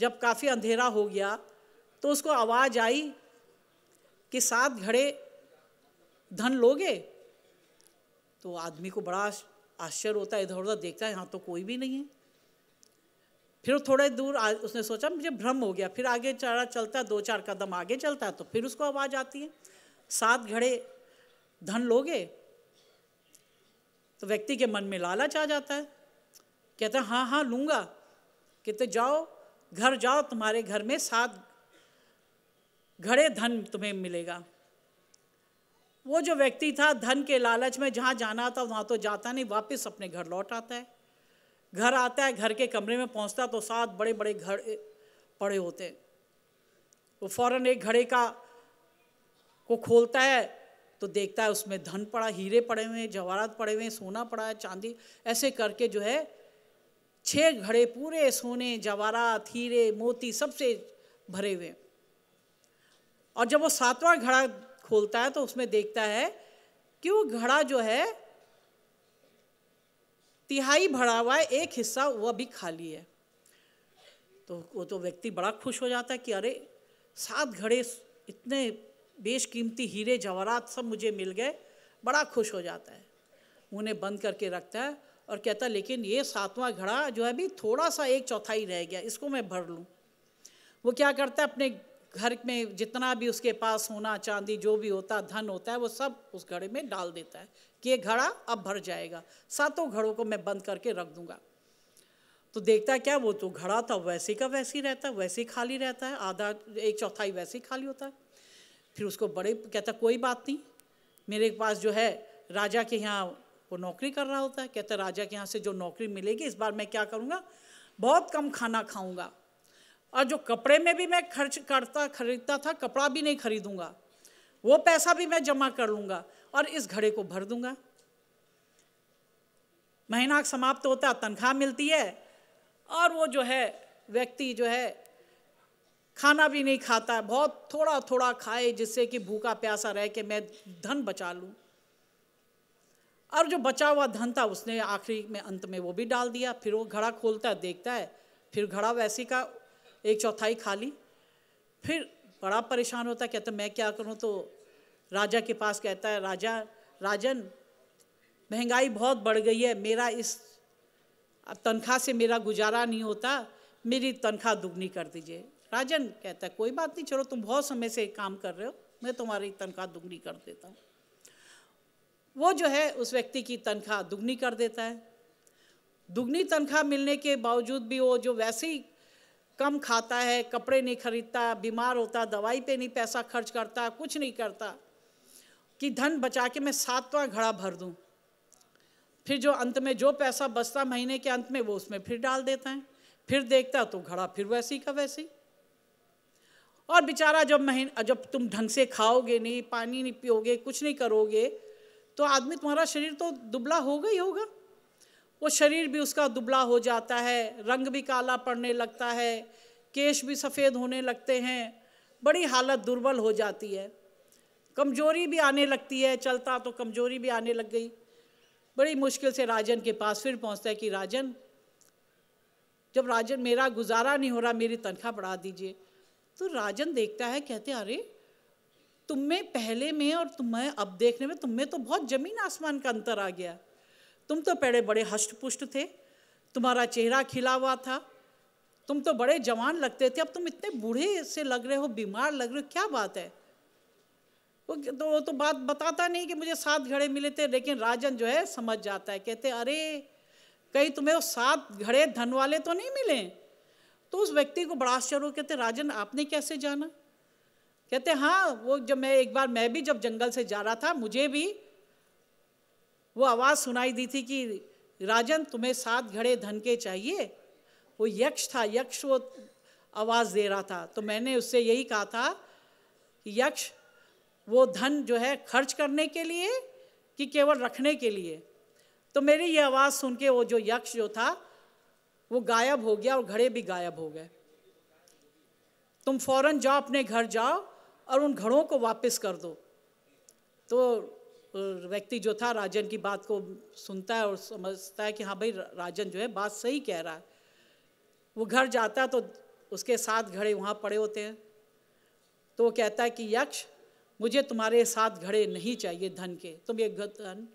जब काफ़ी अंधेरा हो गया तो उसको आवाज़ आई कि सात घड़े धन लोगे तो आदमी को बड़ा आश्चर्य होता है इधर उधर देखता है यहाँ तो कोई भी नहीं है फिर थोड़े दूर आ, उसने सोचा मुझे भ्रम हो गया फिर आगे चारा चलता है दो चार कदम आगे चलता है तो फिर उसको आवाज़ आती है सात घड़े धन लोगे तो व्यक्ति के मन में लालच आ जाता है कहता है हाँ हाँ लूँगा कहते जाओ घर जाओ तुम्हारे घर में सात घड़े धन तुम्हें मिलेगा वो जो व्यक्ति था धन के लालच में जहाँ जाना था वहाँ तो जाता नहीं वापस अपने घर लौट आता है घर आता है घर के कमरे में पहुँचता तो सात बड़े बड़े घर पड़े होते हैं वो फौरन एक घड़े का को खोलता है तो देखता है उसमें धन पड़ा हीरे पड़े हुए हैं जवाहरात पड़े हुए हैं सोना पड़ा है चांदी ऐसे करके जो है छः घड़े पूरे सोने जवाहरात हीरे मोती सबसे भरे हुए और जब वो सातवां घड़ा खोलता है तो उसमें देखता है कि वो घड़ा जो है तिहाई भरा हुआ है एक हिस्सा वो अभी खाली है तो वो तो व्यक्ति बड़ा खुश हो जाता है कि अरे सात घड़े इतने बेशकीमती हीरे जवाहरात सब मुझे मिल गए बड़ा खुश हो जाता है उन्हें बंद करके रखता है और कहता है लेकिन ये सातवां घड़ा जो है अभी थोड़ा सा एक चौथाई रह गया इसको मैं भर लूँ वो क्या करता है अपने घर में जितना भी उसके पास सोना चांदी जो भी होता धन होता है वो सब उस घड़े में डाल देता है कि ये घड़ा अब भर जाएगा सातों घड़ों को मैं बंद करके रख दूंगा तो देखता क्या वो तो घड़ा था वैसे का वैसे रहता है वैसे खाली रहता है आधा एक चौथाई वैसे ही खाली होता है फिर उसको बड़े कहता कोई बात नहीं मेरे पास जो है राजा के यहाँ वो नौकरी कर रहा होता है कहता राजा के यहाँ से जो नौकरी मिलेगी इस बार मैं क्या करूँगा बहुत कम खाना खाऊँगा और जो कपड़े में भी मैं खर्च करता खरीदता था कपड़ा भी नहीं खरीदूंगा वो पैसा भी मैं जमा कर लूंगा और इस घड़े को भर दूंगा महीना समाप्त होता है तनख्वाह मिलती है और वो जो है व्यक्ति जो है खाना भी नहीं खाता है बहुत थोड़ा थोड़ा खाए जिससे कि भूखा प्यासा रह के मैं धन बचा लूं और जो बचा हुआ धन था उसने आखिरी में अंत में वो भी डाल दिया फिर वो घड़ा खोलता है देखता है फिर घड़ा वैसी का एक चौथाई खा ली फिर बड़ा परेशान होता कहता मैं क्या करूं तो राजा के पास कहता है राजा राजन महंगाई बहुत बढ़ गई है मेरा इस तनख्वाह से मेरा गुजारा नहीं होता मेरी तनख्वाह दुगनी कर दीजिए राजन कहता है कोई बात नहीं चलो तुम बहुत समय से काम कर रहे हो मैं तुम्हारी तनख्वाह दुगनी कर देता हूँ वो जो है उस व्यक्ति की तनख्वाह दुगनी कर देता है दुगनी तनख्वाह मिलने के बावजूद भी वो जो वैसे ही कम खाता है कपड़े नहीं खरीदता बीमार होता दवाई पे नहीं पैसा खर्च करता कुछ नहीं करता कि धन बचा के मैं सातवां घड़ा भर दूं फिर जो अंत में जो पैसा बचता महीने के अंत में वो उसमें फिर डाल देता है फिर देखता तो घड़ा फिर वैसी का वैसी और बेचारा जब महीना जब तुम ढंग से खाओगे नहीं पानी नहीं पियोगे कुछ नहीं करोगे तो आदमी तुम्हारा शरीर तो दुबला होगा ही होगा वो शरीर भी उसका दुबला हो जाता है रंग भी काला पड़ने लगता है केश भी सफ़ेद होने लगते हैं बड़ी हालत दुर्बल हो जाती है कमजोरी भी आने लगती है चलता तो कमजोरी भी आने लग गई बड़ी मुश्किल से राजन के पास फिर पहुंचता है कि राजन जब राजन मेरा गुजारा नहीं हो रहा मेरी तनख्वाह बढ़ा दीजिए तो राजन देखता है कहते अरे तुम में पहले में और तुम्हें अब देखने में तुम में तो बहुत ज़मीन आसमान का अंतर आ गया तुम तो पहले बड़े हष्टपुष्ट थे तुम्हारा चेहरा खिला हुआ था तुम तो बड़े जवान लगते थे अब तुम इतने बूढ़े से लग रहे हो बीमार लग रहे हो क्या बात है वो तो वो तो बात बताता नहीं कि मुझे सात घड़े मिले थे लेकिन राजन जो है समझ जाता है कहते अरे कहीं तुम्हें वो सात घड़े धन वाले तो नहीं मिले तो उस व्यक्ति को बड़ा आश्चर्य कहते राजन आपने कैसे जाना कहते हाँ वो जब मैं एक बार मैं भी जब जंगल से जा रहा था मुझे भी वो आवाज़ सुनाई दी थी कि राजन तुम्हें सात घड़े धन के चाहिए वो यक्ष था यक्ष वो आवाज़ दे रहा था तो मैंने उससे यही कहा था कि यक्ष वो धन जो है खर्च करने के लिए कि केवल रखने के लिए तो मेरी ये आवाज़ सुन के वो जो यक्ष जो था वो गायब हो गया और घड़े भी गायब हो गए तुम फौरन जाओ अपने घर जाओ और उन घड़ों को वापस कर दो तो व्यक्ति जो था राजन की बात को सुनता है और समझता है कि हाँ भाई राजन जो है बात सही कह रहा है वो घर जाता है तो उसके साथ घड़े वहाँ पड़े होते हैं तो वो कहता है कि यक्ष मुझे तुम्हारे साथ घड़े नहीं चाहिए धन के तुम ये धन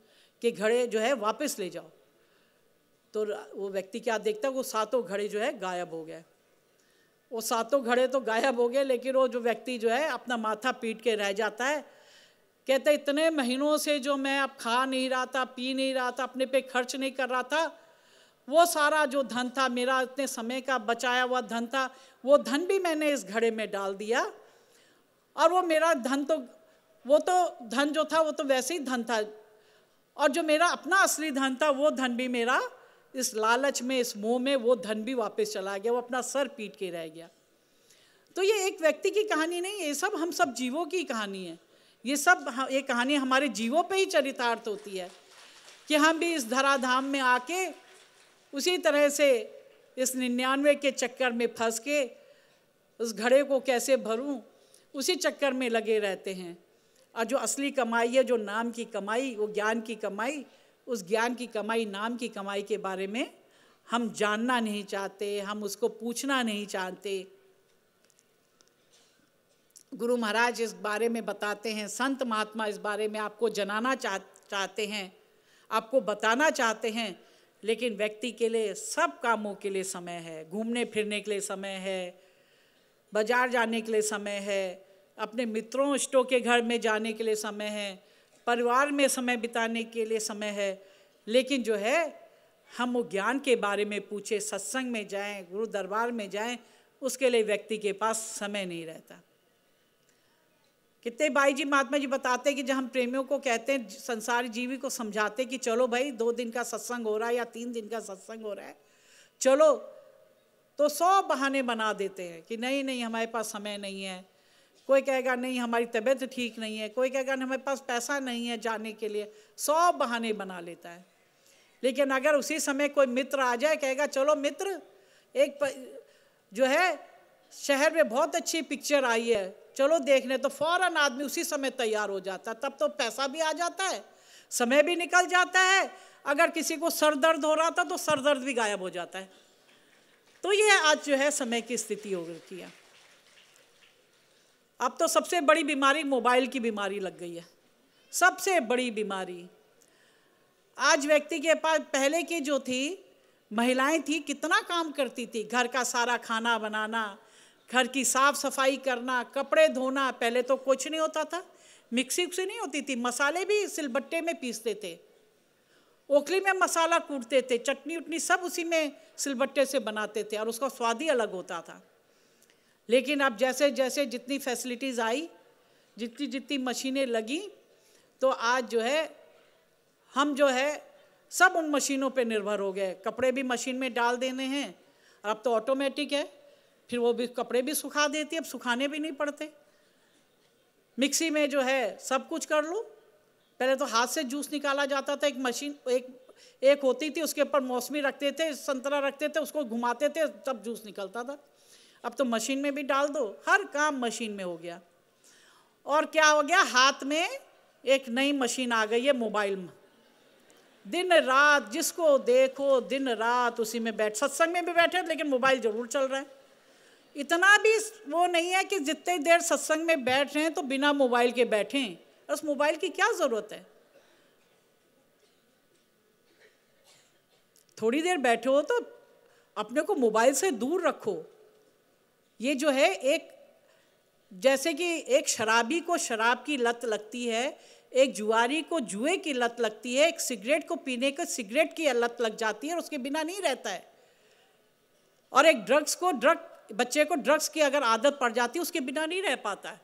के घड़े जो है वापस ले जाओ तो वो व्यक्ति क्या देखता है वो सातों घड़े जो है गायब हो गए वो सातों घड़े तो गायब हो गए लेकिन वो जो व्यक्ति जो है अपना माथा पीट के रह जाता है कहते इतने महीनों से जो मैं अब खा नहीं रहा था पी नहीं रहा था अपने पे खर्च नहीं कर रहा था वो सारा जो धन था मेरा इतने समय का बचाया हुआ धन था वो धन भी मैंने इस घड़े में डाल दिया और वो मेरा धन तो वो तो धन जो था वो तो वैसे ही धन था और जो मेरा अपना असली धन था वो धन भी मेरा इस लालच में इस मोह में वो धन भी वापस चला गया वो अपना सर पीट के रह गया तो ये एक व्यक्ति की कहानी नहीं ये सब हम सब जीवों की कहानी है ये सब ये कहानी हमारे जीवों पे ही चरितार्थ होती है कि हम भी इस धराधाम में आके उसी तरह से इस निन्यानवे के चक्कर में फंस के उस घड़े को कैसे भरूं उसी चक्कर में लगे रहते हैं और जो असली कमाई है जो नाम की कमाई वो ज्ञान की कमाई उस ज्ञान की कमाई नाम की कमाई के बारे में हम जानना नहीं चाहते हम उसको पूछना नहीं चाहते गुरु महाराज इस बारे में बताते हैं संत महात्मा इस बारे में आपको जनाना चाह चाहते हैं आपको बताना चाहते हैं लेकिन व्यक्ति के लिए सब कामों के लिए समय है घूमने फिरने के लिए समय है बाजार जाने के लिए समय है अपने मित्रों इष्टों के घर में जाने के लिए समय है परिवार में समय बिताने के लिए समय है लेकिन जो है हम वो ज्ञान के बारे में पूछे सत्संग में जाएं गुरु दरबार में जाएं उसके लिए व्यक्ति के पास समय नहीं रहता कितने भाई जी महात्मा जी बताते हैं कि जब हम प्रेमियों को कहते हैं संसार जीवी को समझाते कि चलो भाई दो दिन का सत्संग हो रहा है या तीन दिन का सत्संग हो रहा है चलो तो सौ बहाने बना देते हैं कि नहीं नहीं हमारे पास समय नहीं है कोई कहेगा नहीं हमारी तबीयत ठीक नहीं है कोई कहेगा हमारे पास पैसा नहीं है जाने के लिए सौ बहाने बना लेता है लेकिन अगर उसी समय कोई मित्र आ जाए कहेगा चलो मित्र एक प, जो है शहर में बहुत अच्छी पिक्चर आई है चलो देखने तो फौरन आदमी उसी समय तैयार हो जाता है तब तो पैसा भी आ जाता है समय भी निकल जाता है अगर किसी को सर दर्द हो रहा था तो सर दर्द भी गायब हो जाता है तो ये आज जो है समय की स्थिति हो रखी है अब तो सबसे बड़ी बीमारी मोबाइल की बीमारी लग गई है सबसे बड़ी बीमारी आज व्यक्ति के पास पहले की जो थी महिलाएं थी कितना काम करती थी घर का सारा खाना बनाना घर की साफ सफाई करना कपड़े धोना पहले तो कुछ नहीं होता था मिक्सी से नहीं होती थी मसाले भी सिलबट्टे में पीसते थे ओखली में मसाला कूटते थे चटनी उटनी सब उसी में सिलबट्टे से बनाते थे और उसका स्वाद ही अलग होता था लेकिन अब जैसे जैसे जितनी फैसिलिटीज़ आई जितनी जितनी मशीनें लगी तो आज जो है हम जो है सब उन मशीनों पे निर्भर हो गए कपड़े भी मशीन में डाल देने हैं अब तो ऑटोमेटिक है फिर वो भी कपड़े भी सुखा देती अब सुखाने भी नहीं पड़ते मिक्सी में जो है सब कुछ कर लो पहले तो हाथ से जूस निकाला जाता था एक मशीन एक एक होती थी उसके ऊपर मौसमी रखते थे संतरा रखते थे उसको घुमाते थे तब जूस निकलता था अब तो मशीन में भी डाल दो हर काम मशीन में हो गया और क्या हो गया हाथ में एक नई मशीन आ गई है मोबाइल में दिन रात जिसको देखो दिन रात उसी में बैठ सत्संग में भी बैठे लेकिन मोबाइल जरूर चल रहा है इतना भी वो नहीं है कि जितने देर सत्संग में बैठ रहे हैं तो बिना मोबाइल के बैठें उस मोबाइल की क्या ज़रूरत है थोड़ी देर बैठे हो तो अपने को मोबाइल से दूर रखो ये जो है एक जैसे कि एक शराबी को शराब की लत लगती है एक जुआरी को जुए की लत लगती है एक सिगरेट को पीने को सिगरेट की लत लग जाती है और उसके बिना नहीं रहता है और एक ड्रग्स को ड्रग बच्चे को ड्रग्स की अगर आदत पड़ जाती है उसके बिना नहीं रह पाता है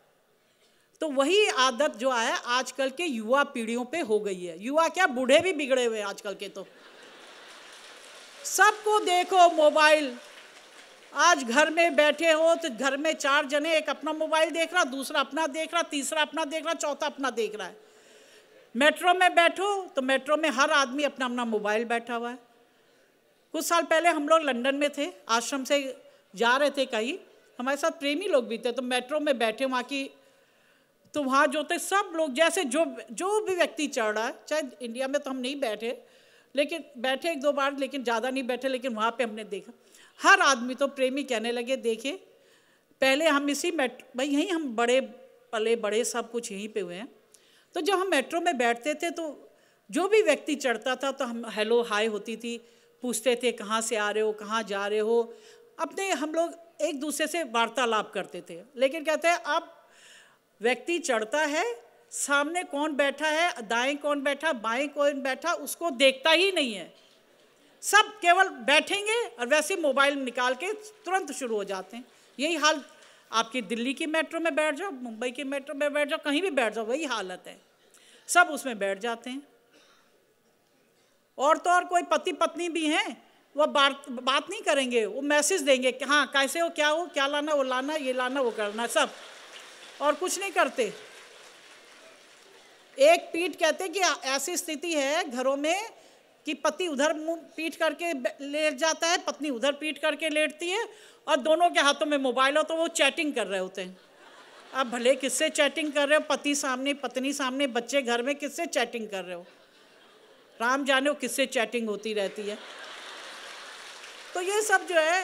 तो वही आदत जो है आजकल के युवा पीढ़ियों पे हो गई है युवा क्या बूढ़े भी बिगड़े हुए आजकल के तो सबको देखो मोबाइल आज घर में बैठे हो तो घर में चार जने एक अपना मोबाइल देख रहा दूसरा अपना देख रहा तीसरा अपना देख रहा चौथा अपना देख रहा है मेट्रो में बैठो तो मेट्रो में हर आदमी अपना अपना मोबाइल बैठा हुआ है कुछ साल पहले हम लोग लंदन में थे आश्रम से जा रहे थे कहीं हमारे साथ प्रेमी लोग भी थे तो मेट्रो में बैठे वहाँ की तो वहाँ जो थे सब लोग जैसे जो जो भी व्यक्ति चढ़ रहा है चाहे इंडिया में तो हम नहीं बैठे लेकिन बैठे एक दो बार लेकिन ज़्यादा नहीं बैठे लेकिन वहाँ पे हमने देखा हर आदमी तो प्रेमी कहने लगे देखे पहले हम इसी मेट्रो भाई यहीं हम बड़े पले बड़े सब कुछ यहीं पे हुए हैं तो जब हम मेट्रो में बैठते थे तो जो भी व्यक्ति चढ़ता था तो हम हेलो हाय होती थी पूछते थे कहाँ से आ रहे हो कहाँ जा रहे हो अपने हम लोग एक दूसरे से वार्तालाप करते थे लेकिन कहते हैं अब व्यक्ति चढ़ता है सामने कौन बैठा है दाएं कौन बैठा बाएं कौन बैठा उसको देखता ही नहीं है सब केवल बैठेंगे और वैसे मोबाइल निकाल के तुरंत शुरू हो जाते हैं यही हाल आपकी दिल्ली की मेट्रो में बैठ जाओ मुंबई की मेट्रो में बैठ जाओ कहीं भी बैठ जाओ वही हालत है सब उसमें बैठ जाते हैं और तो और कोई पति पत्नी भी हैं वह बात बात नहीं करेंगे वो मैसेज देंगे कि हाँ कैसे हो क्या हो क्या लाना वो लाना ये लाना वो करना सब और कुछ नहीं करते एक पीठ कहते कि ऐसी स्थिति है घरों में कि पति उधर मुँह पीठ करके लेट जाता है पत्नी उधर पीठ करके लेटती है और दोनों के हाथों में मोबाइल हो तो वो चैटिंग कर रहे होते हैं आप भले किससे चैटिंग कर रहे हो पति सामने पत्नी सामने बच्चे घर में किससे चैटिंग कर रहे हो राम जाने हो किससे चैटिंग होती रहती है तो ये सब जो है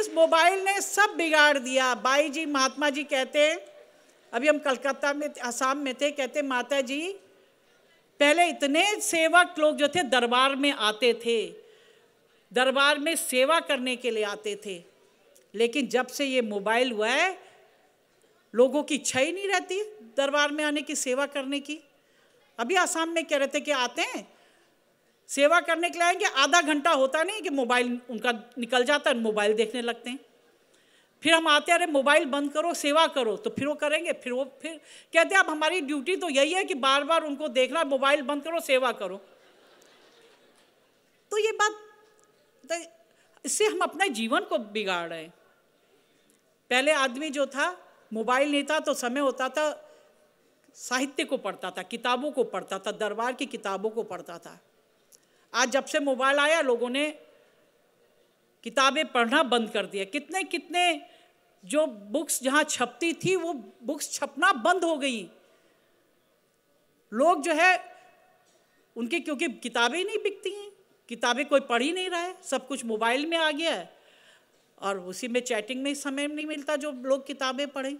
इस मोबाइल ने सब बिगाड़ दिया बाई जी महात्मा जी कहते अभी हम कलकत्ता में आसाम में थे कहते माता जी पहले इतने सेवक लोग जो थे दरबार में आते थे दरबार में सेवा करने के लिए आते थे लेकिन जब से ये मोबाइल हुआ है लोगों की इच्छा ही नहीं रहती दरबार में आने की सेवा करने की अभी आसाम में कह रहे थे कि आते हैं सेवा करने के लिए आएंगे आधा घंटा होता नहीं कि मोबाइल उनका निकल जाता है मोबाइल देखने लगते हैं फिर हम आते अरे मोबाइल बंद करो सेवा करो तो फिर वो करेंगे फिर वो फिर कहते हैं अब हमारी ड्यूटी तो यही है कि बार बार उनको देखना मोबाइल बंद करो सेवा करो तो ये बात तो इससे हम अपने जीवन को बिगाड़ रहे हैं पहले आदमी जो था मोबाइल नहीं था तो समय होता था साहित्य को पढ़ता था किताबों को पढ़ता था दरबार की किताबों को पढ़ता था आज जब से मोबाइल आया लोगों ने किताबें पढ़ना बंद कर दिया कितने कितने जो बुक्स जहाँ छपती थी वो बुक्स छपना बंद हो गई लोग जो है उनके क्योंकि किताबें नहीं बिकती हैं किताबें कोई पढ़ ही नहीं रहा है सब कुछ मोबाइल में आ गया है और उसी में चैटिंग में समय नहीं मिलता जो लोग किताबें पढ़ें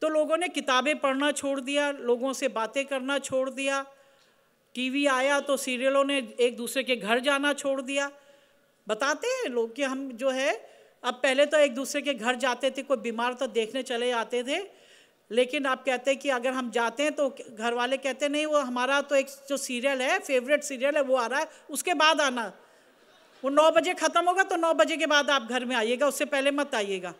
तो लोगों ने किताबें पढ़ना छोड़ दिया लोगों से बातें करना छोड़ दिया टीवी आया तो सीरियलों ने एक दूसरे के घर जाना छोड़ दिया बताते हैं लोग कि हम जो है अब पहले तो एक दूसरे के घर जाते थे कोई बीमार तो देखने चले आते थे लेकिन आप कहते हैं कि अगर हम जाते हैं तो घर वाले कहते नहीं वो हमारा तो एक जो सीरियल है फेवरेट सीरियल है वो आ रहा है उसके बाद आना वो नौ बजे ख़त्म होगा तो नौ बजे के बाद आप घर में आइएगा उससे पहले मत आइएगा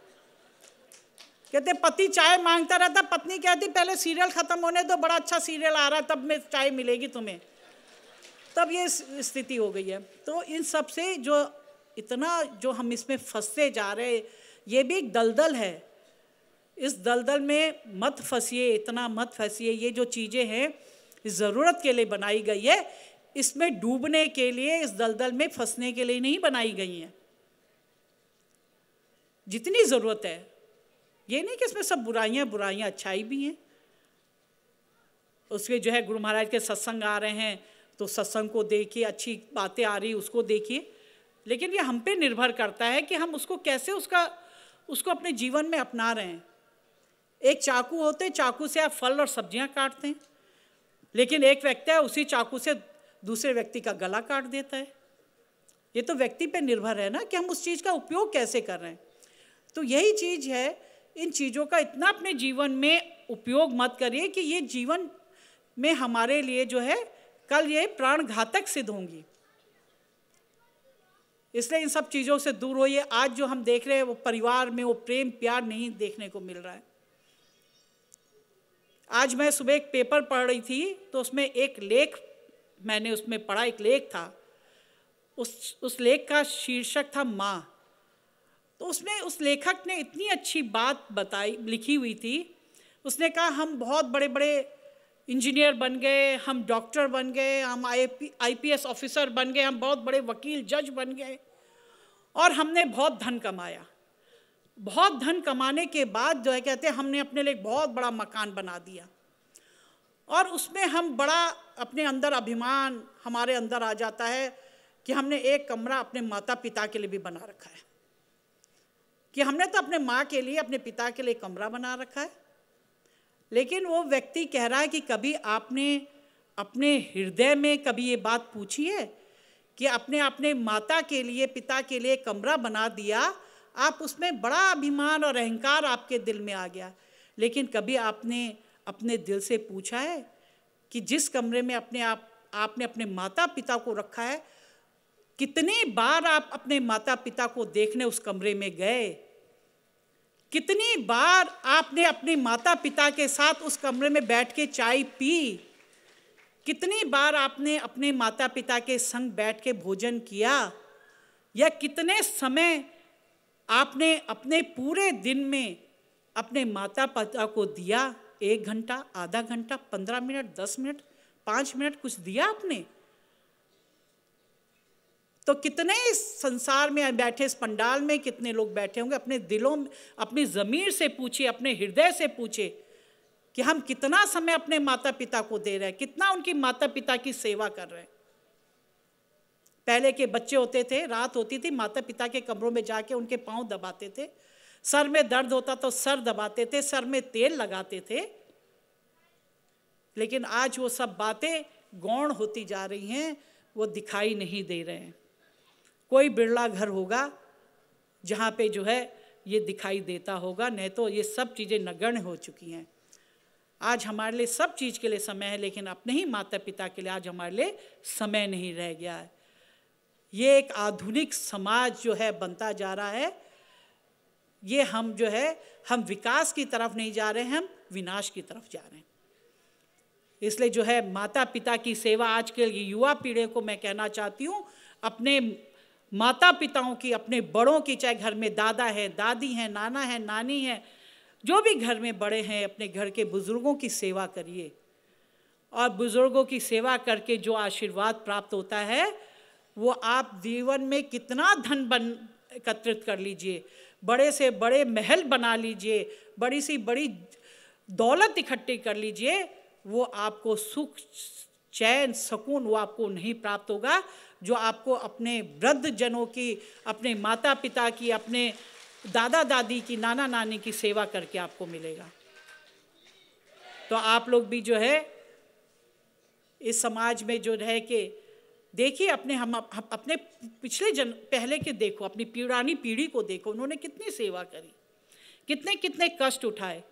कहते पति चाय मांगता रहता पत्नी कहती पहले सीरियल ख़त्म होने तो बड़ा अच्छा सीरियल आ रहा है तब में चाय मिलेगी तुम्हें तब ये स्थिति हो गई है तो इन सब से जो इतना जो हम इसमें फंसते जा रहे ये भी एक दलदल है इस दलदल में मत फंसिए इतना मत फंसिए ये जो चीज़ें हैं ज़रूरत के लिए बनाई गई है इसमें डूबने के लिए इस दलदल में फंसने के लिए नहीं बनाई गई हैं जितनी ज़रूरत है ये नहीं कि इसमें सब बुराइयां बुराइयां अच्छाई भी हैं उसके जो है गुरु महाराज के सत्संग आ रहे हैं तो सत्संग को देखिए अच्छी बातें आ रही उसको देखिए लेकिन ये हम पे निर्भर करता है कि हम उसको कैसे उसका उसको अपने जीवन में अपना रहे हैं एक चाकू होते हैं चाकू से आप फल और सब्जियां काटते हैं लेकिन एक व्यक्ति है उसी चाकू से दूसरे व्यक्ति का गला काट देता है ये तो व्यक्ति पे निर्भर है ना कि हम उस चीज़ का उपयोग कैसे कर रहे हैं तो यही चीज़ है इन चीज़ों का इतना अपने जीवन में उपयोग मत करिए कि ये जीवन में हमारे लिए जो है कल ये प्राण घातक सिद्ध होंगी इसलिए इन सब चीज़ों से दूर होइए आज जो हम देख रहे हैं वो परिवार में वो प्रेम प्यार नहीं देखने को मिल रहा है आज मैं सुबह एक पेपर पढ़ रही थी तो उसमें एक लेख मैंने उसमें पढ़ा एक लेख था उस उस लेख का शीर्षक था माँ तो उसने उस लेखक ने इतनी अच्छी बात बताई लिखी हुई थी उसने कहा हम बहुत बड़े बड़े इंजीनियर बन गए हम डॉक्टर बन गए हम आई पी ऑफिसर बन गए हम बहुत बड़े वकील जज बन गए और हमने बहुत धन कमाया बहुत धन कमाने के बाद जो है कहते हैं हमने अपने लिए बहुत बड़ा मकान बना दिया और उसमें हम बड़ा अपने अंदर अभिमान हमारे अंदर आ जाता है कि हमने एक कमरा अपने माता पिता के लिए भी बना रखा है कि हमने तो अपने माँ के लिए अपने पिता के लिए कमरा बना रखा है लेकिन वो व्यक्ति कह रहा है कि कभी आपने अपने हृदय में कभी ये बात पूछी है कि अपने अपने माता के लिए पिता के लिए कमरा बना दिया आप उसमें बड़ा अभिमान और अहंकार आपके दिल में आ गया लेकिन कभी आपने अपने दिल से पूछा है कि जिस कमरे में अपने आप आपने अपने माता पिता को रखा है कितने बार आप अपने माता पिता को देखने उस कमरे में गए कितनी बार आपने अपने माता पिता के साथ उस कमरे में बैठ के चाय पी कितनी बार आपने अपने माता पिता के संग बैठ के भोजन किया या कितने समय आपने अपने पूरे दिन में अपने माता पिता को दिया एक घंटा आधा घंटा पंद्रह मिनट दस मिनट पाँच मिनट कुछ दिया आपने तो कितने इस संसार में बैठे इस पंडाल में कितने लोग बैठे होंगे अपने दिलों में अपनी ज़मीर से पूछे अपने हृदय से पूछे कि हम कितना समय अपने माता पिता को दे रहे हैं कितना उनकी माता पिता की सेवा कर रहे हैं पहले के बच्चे होते थे रात होती थी माता पिता के कमरों में जाके उनके पाँव दबाते थे सर में दर्द होता तो सर दबाते थे सर में तेल लगाते थे लेकिन आज वो सब बातें गौण होती जा रही हैं वो दिखाई नहीं दे रहे हैं कोई बिरला घर होगा जहाँ पे जो है ये दिखाई देता होगा नहीं तो ये सब चीज़ें नगण्य हो चुकी हैं आज हमारे लिए सब चीज़ के लिए समय है लेकिन अपने ही माता पिता के लिए आज हमारे लिए समय नहीं रह गया है ये एक आधुनिक समाज जो है बनता जा रहा है ये हम जो है हम विकास की तरफ नहीं जा रहे हैं हम विनाश की तरफ जा रहे हैं इसलिए जो है माता पिता की सेवा आज के युवा पीढ़ी को मैं कहना चाहती हूँ अपने माता पिताओं की अपने बड़ों की चाहे घर में दादा है दादी है नाना है नानी है जो भी घर में बड़े हैं अपने घर के बुज़ुर्गों की सेवा करिए और बुज़ुर्गों की सेवा करके जो आशीर्वाद प्राप्त होता है वो आप जीवन में कितना धन बन एकत्रित कर लीजिए बड़े से बड़े महल बना लीजिए बड़ी सी बड़ी दौलत इकट्ठी कर लीजिए वो आपको सुख चैन सुकून वो आपको नहीं प्राप्त होगा जो आपको अपने वृद्ध जनों की अपने माता पिता की अपने दादा दादी की नाना नानी की सेवा करके आपको मिलेगा तो आप लोग भी जो है इस समाज में जो रह के देखिए अपने हम, हम अपने पिछले जन पहले के देखो अपनी पुरानी पीढ़ी को देखो उन्होंने कितनी सेवा करी कितने कितने कष्ट उठाए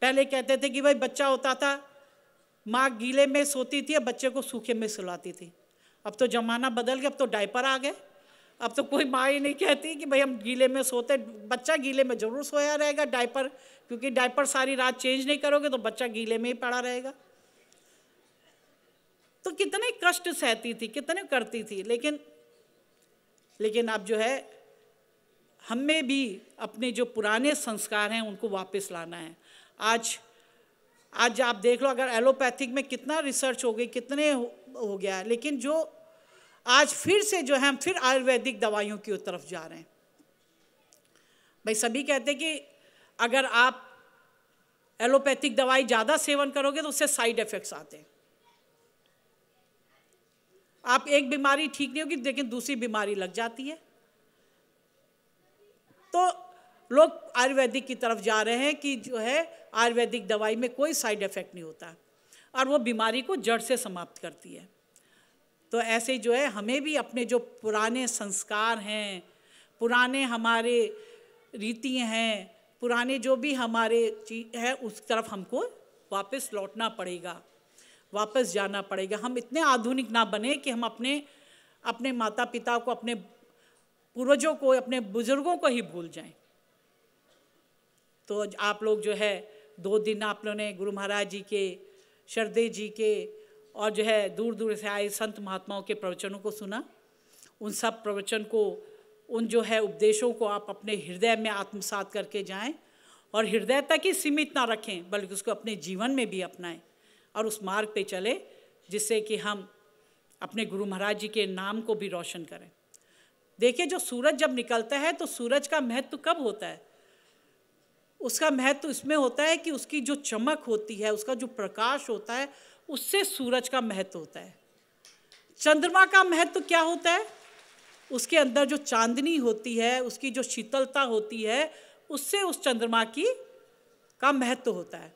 पहले कहते थे कि भाई बच्चा होता था माँ गीले में सोती थी और बच्चे को सूखे में सुलाती थी अब तो ज़माना बदल गया अब तो डायपर आ गए अब तो कोई माँ ही नहीं कहती कि भाई हम गीले में सोते बच्चा गीले में ज़रूर सोया रहेगा डायपर क्योंकि डायपर सारी रात चेंज नहीं करोगे तो बच्चा गीले में ही पड़ा रहेगा तो कितने कष्ट सहती थी कितने करती थी लेकिन लेकिन अब जो है हमें भी अपने जो पुराने संस्कार हैं उनको वापस लाना है आज आज आप देख लो अगर एलोपैथिक में कितना रिसर्च हो गई कितने हो गया है लेकिन जो आज फिर से जो है हम फिर आयुर्वेदिक दवाइयों की तरफ जा रहे हैं भाई सभी कहते हैं कि अगर आप एलोपैथिक दवाई ज़्यादा सेवन करोगे तो उससे साइड इफ़ेक्ट्स आते हैं आप एक बीमारी ठीक नहीं होगी लेकिन दूसरी बीमारी लग जाती है तो लोग आयुर्वेदिक की तरफ जा रहे हैं कि जो है आयुर्वेदिक दवाई में कोई साइड इफ़ेक्ट नहीं होता और वो बीमारी को जड़ से समाप्त करती है तो ऐसे जो है हमें भी अपने जो पुराने संस्कार हैं पुराने हमारे रीति हैं पुराने जो भी हमारे चीज है उस तरफ हमको वापस लौटना पड़ेगा वापस जाना पड़ेगा हम इतने आधुनिक ना बने कि हम अपने अपने माता पिता को अपने पूर्वजों को अपने बुज़ुर्गों को ही भूल जाएं तो आप लोग जो है दो दिन आप लोगों ने गुरु महाराज जी के शरदे जी के और जो है दूर दूर से आए संत महात्माओं के प्रवचनों को सुना उन सब प्रवचन को उन जो है उपदेशों को आप अपने हृदय में आत्मसात करके जाएं और हृदय तक ही सीमित ना रखें बल्कि उसको अपने जीवन में भी अपनाएं और उस मार्ग पे चले जिससे कि हम अपने गुरु महाराज जी के नाम को भी रोशन करें देखिए जो सूरज जब निकलता है तो सूरज का महत्व कब होता है उसका महत्व तो इसमें होता है कि उसकी जो चमक होती है उसका जो प्रकाश होता है उससे सूरज का महत्व होता है चंद्रमा का महत्व तो क्या होता है उसके अंदर जो चांदनी होती है उसकी जो शीतलता होती है उससे उस चंद्रमा की का महत्व तो होता है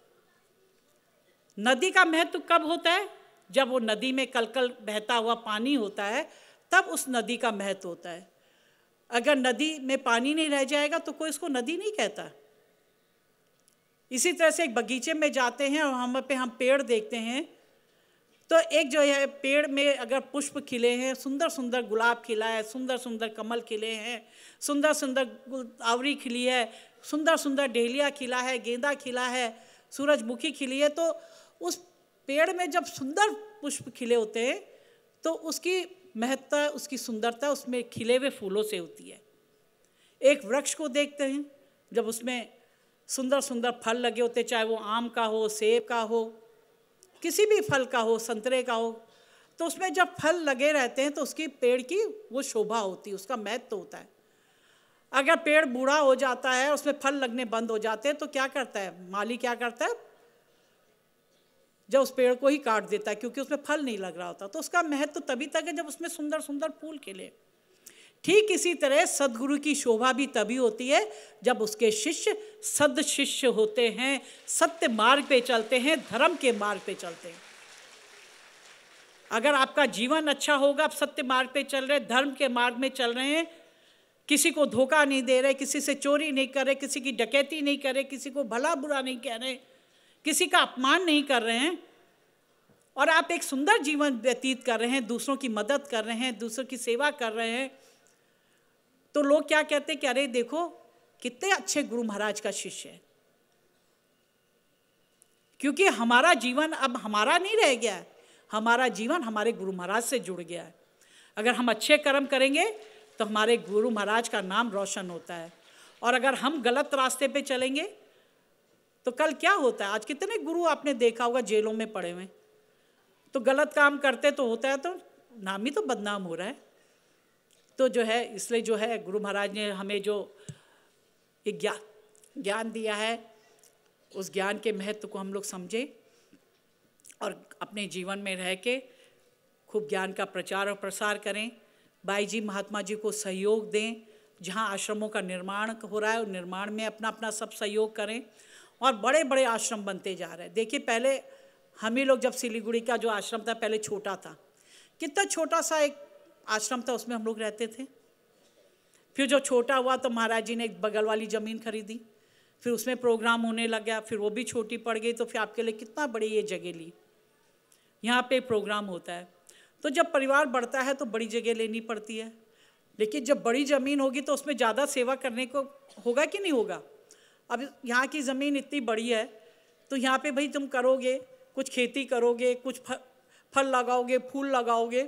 नदी का महत्व तो कब होता है जब वो नदी में कल कल बहता हुआ पानी होता है तब उस नदी का महत्व होता है अगर नदी में पानी नहीं रह जाएगा तो कोई उसको नदी नहीं कहता इसी तरह से एक बगीचे में जाते हैं और हम पे हम पेड़ देखते हैं तो एक जो है पेड़ में अगर पुष्प खिले हैं सुंदर सुंदर गुलाब खिला है सुंदर सुंदर कमल खिले हैं सुंदर सुंदर आवरी खिली है सुंदर सुंदर डहेलिया खिला है गेंदा खिला है सूरजमुखी खिली है तो उस पेड़ में जब सुंदर पुष्प खिले होते हैं तो उसकी महत्ता उसकी सुंदरता उसमें खिले हुए फूलों से होती है एक वृक्ष को देखते हैं जब उसमें सुंदर सुंदर फल लगे होते चाहे वो आम का हो सेब का हो किसी भी फल का हो संतरे का हो तो उसमें जब फल लगे रहते हैं तो उसकी पेड़ की वो शोभा होती है उसका महत्व तो होता है अगर पेड़ बूढ़ा हो जाता है उसमें फल लगने बंद हो जाते हैं तो क्या करता है माली क्या करता है जब उस पेड़ को ही काट देता है क्योंकि उसमें फल नहीं लग रहा होता तो उसका महत्व तो तभी तक है जब उसमें सुंदर सुंदर फूल खिले ठीक इसी तरह सदगुरु की शोभा भी तभी होती है जब उसके शिष्य सद शिष्य होते हैं सत्य मार्ग पे चलते हैं धर्म के मार्ग पे चलते हैं अगर आपका जीवन अच्छा होगा आप सत्य मार्ग पे चल रहे धर्म के मार्ग में चल रहे हैं किसी को धोखा नहीं दे रहे किसी से चोरी नहीं कर रहे किसी की डकैती नहीं कर रहे किसी को भला बुरा नहीं कह रहे किसी का अपमान नहीं कर रहे हैं और आप एक सुंदर जीवन व्यतीत कर रहे हैं दूसरों की मदद कर रहे हैं दूसरों की सेवा कर रहे हैं तो लोग क्या कहते कि अरे देखो कितने अच्छे गुरु महाराज का शिष्य है क्योंकि हमारा जीवन अब हमारा नहीं रह गया है हमारा जीवन हमारे गुरु महाराज से जुड़ गया है अगर हम अच्छे कर्म करेंगे तो हमारे गुरु महाराज का नाम रोशन होता है और अगर हम गलत रास्ते पे चलेंगे तो कल क्या होता है आज कितने गुरु आपने देखा होगा जेलों में पड़े हुए तो गलत काम करते तो होता है तो नाम ही तो बदनाम हो रहा है तो जो है इसलिए जो है गुरु महाराज ने हमें जो एक ज्ञान ज्ञान दिया है उस ज्ञान के महत्व को हम लोग समझें और अपने जीवन में रह के खूब ज्ञान का प्रचार और प्रसार करें बाई जी महात्मा जी को सहयोग दें जहाँ आश्रमों का निर्माण हो रहा है और निर्माण में अपना अपना सब सहयोग करें और बड़े बड़े आश्रम बनते जा रहे हैं देखिए पहले हम ही लोग जब सिलीगुड़ी का जो आश्रम था पहले छोटा था कितना छोटा सा एक आश्रम था उसमें हम लोग रहते थे फिर जो छोटा हुआ तो महाराज जी ने एक बगल वाली ज़मीन खरीदी फिर उसमें प्रोग्राम होने लग गया फिर वो भी छोटी पड़ गई तो फिर आपके लिए कितना बड़ी ये जगह ली यहाँ पे प्रोग्राम होता है तो जब परिवार बढ़ता है तो बड़ी जगह लेनी पड़ती है लेकिन जब बड़ी ज़मीन होगी तो उसमें ज़्यादा सेवा करने को होगा कि नहीं होगा अब यहाँ की ज़मीन इतनी बड़ी है तो यहाँ पे भाई तुम करोगे कुछ खेती करोगे कुछ फल लगाओगे फूल लगाओगे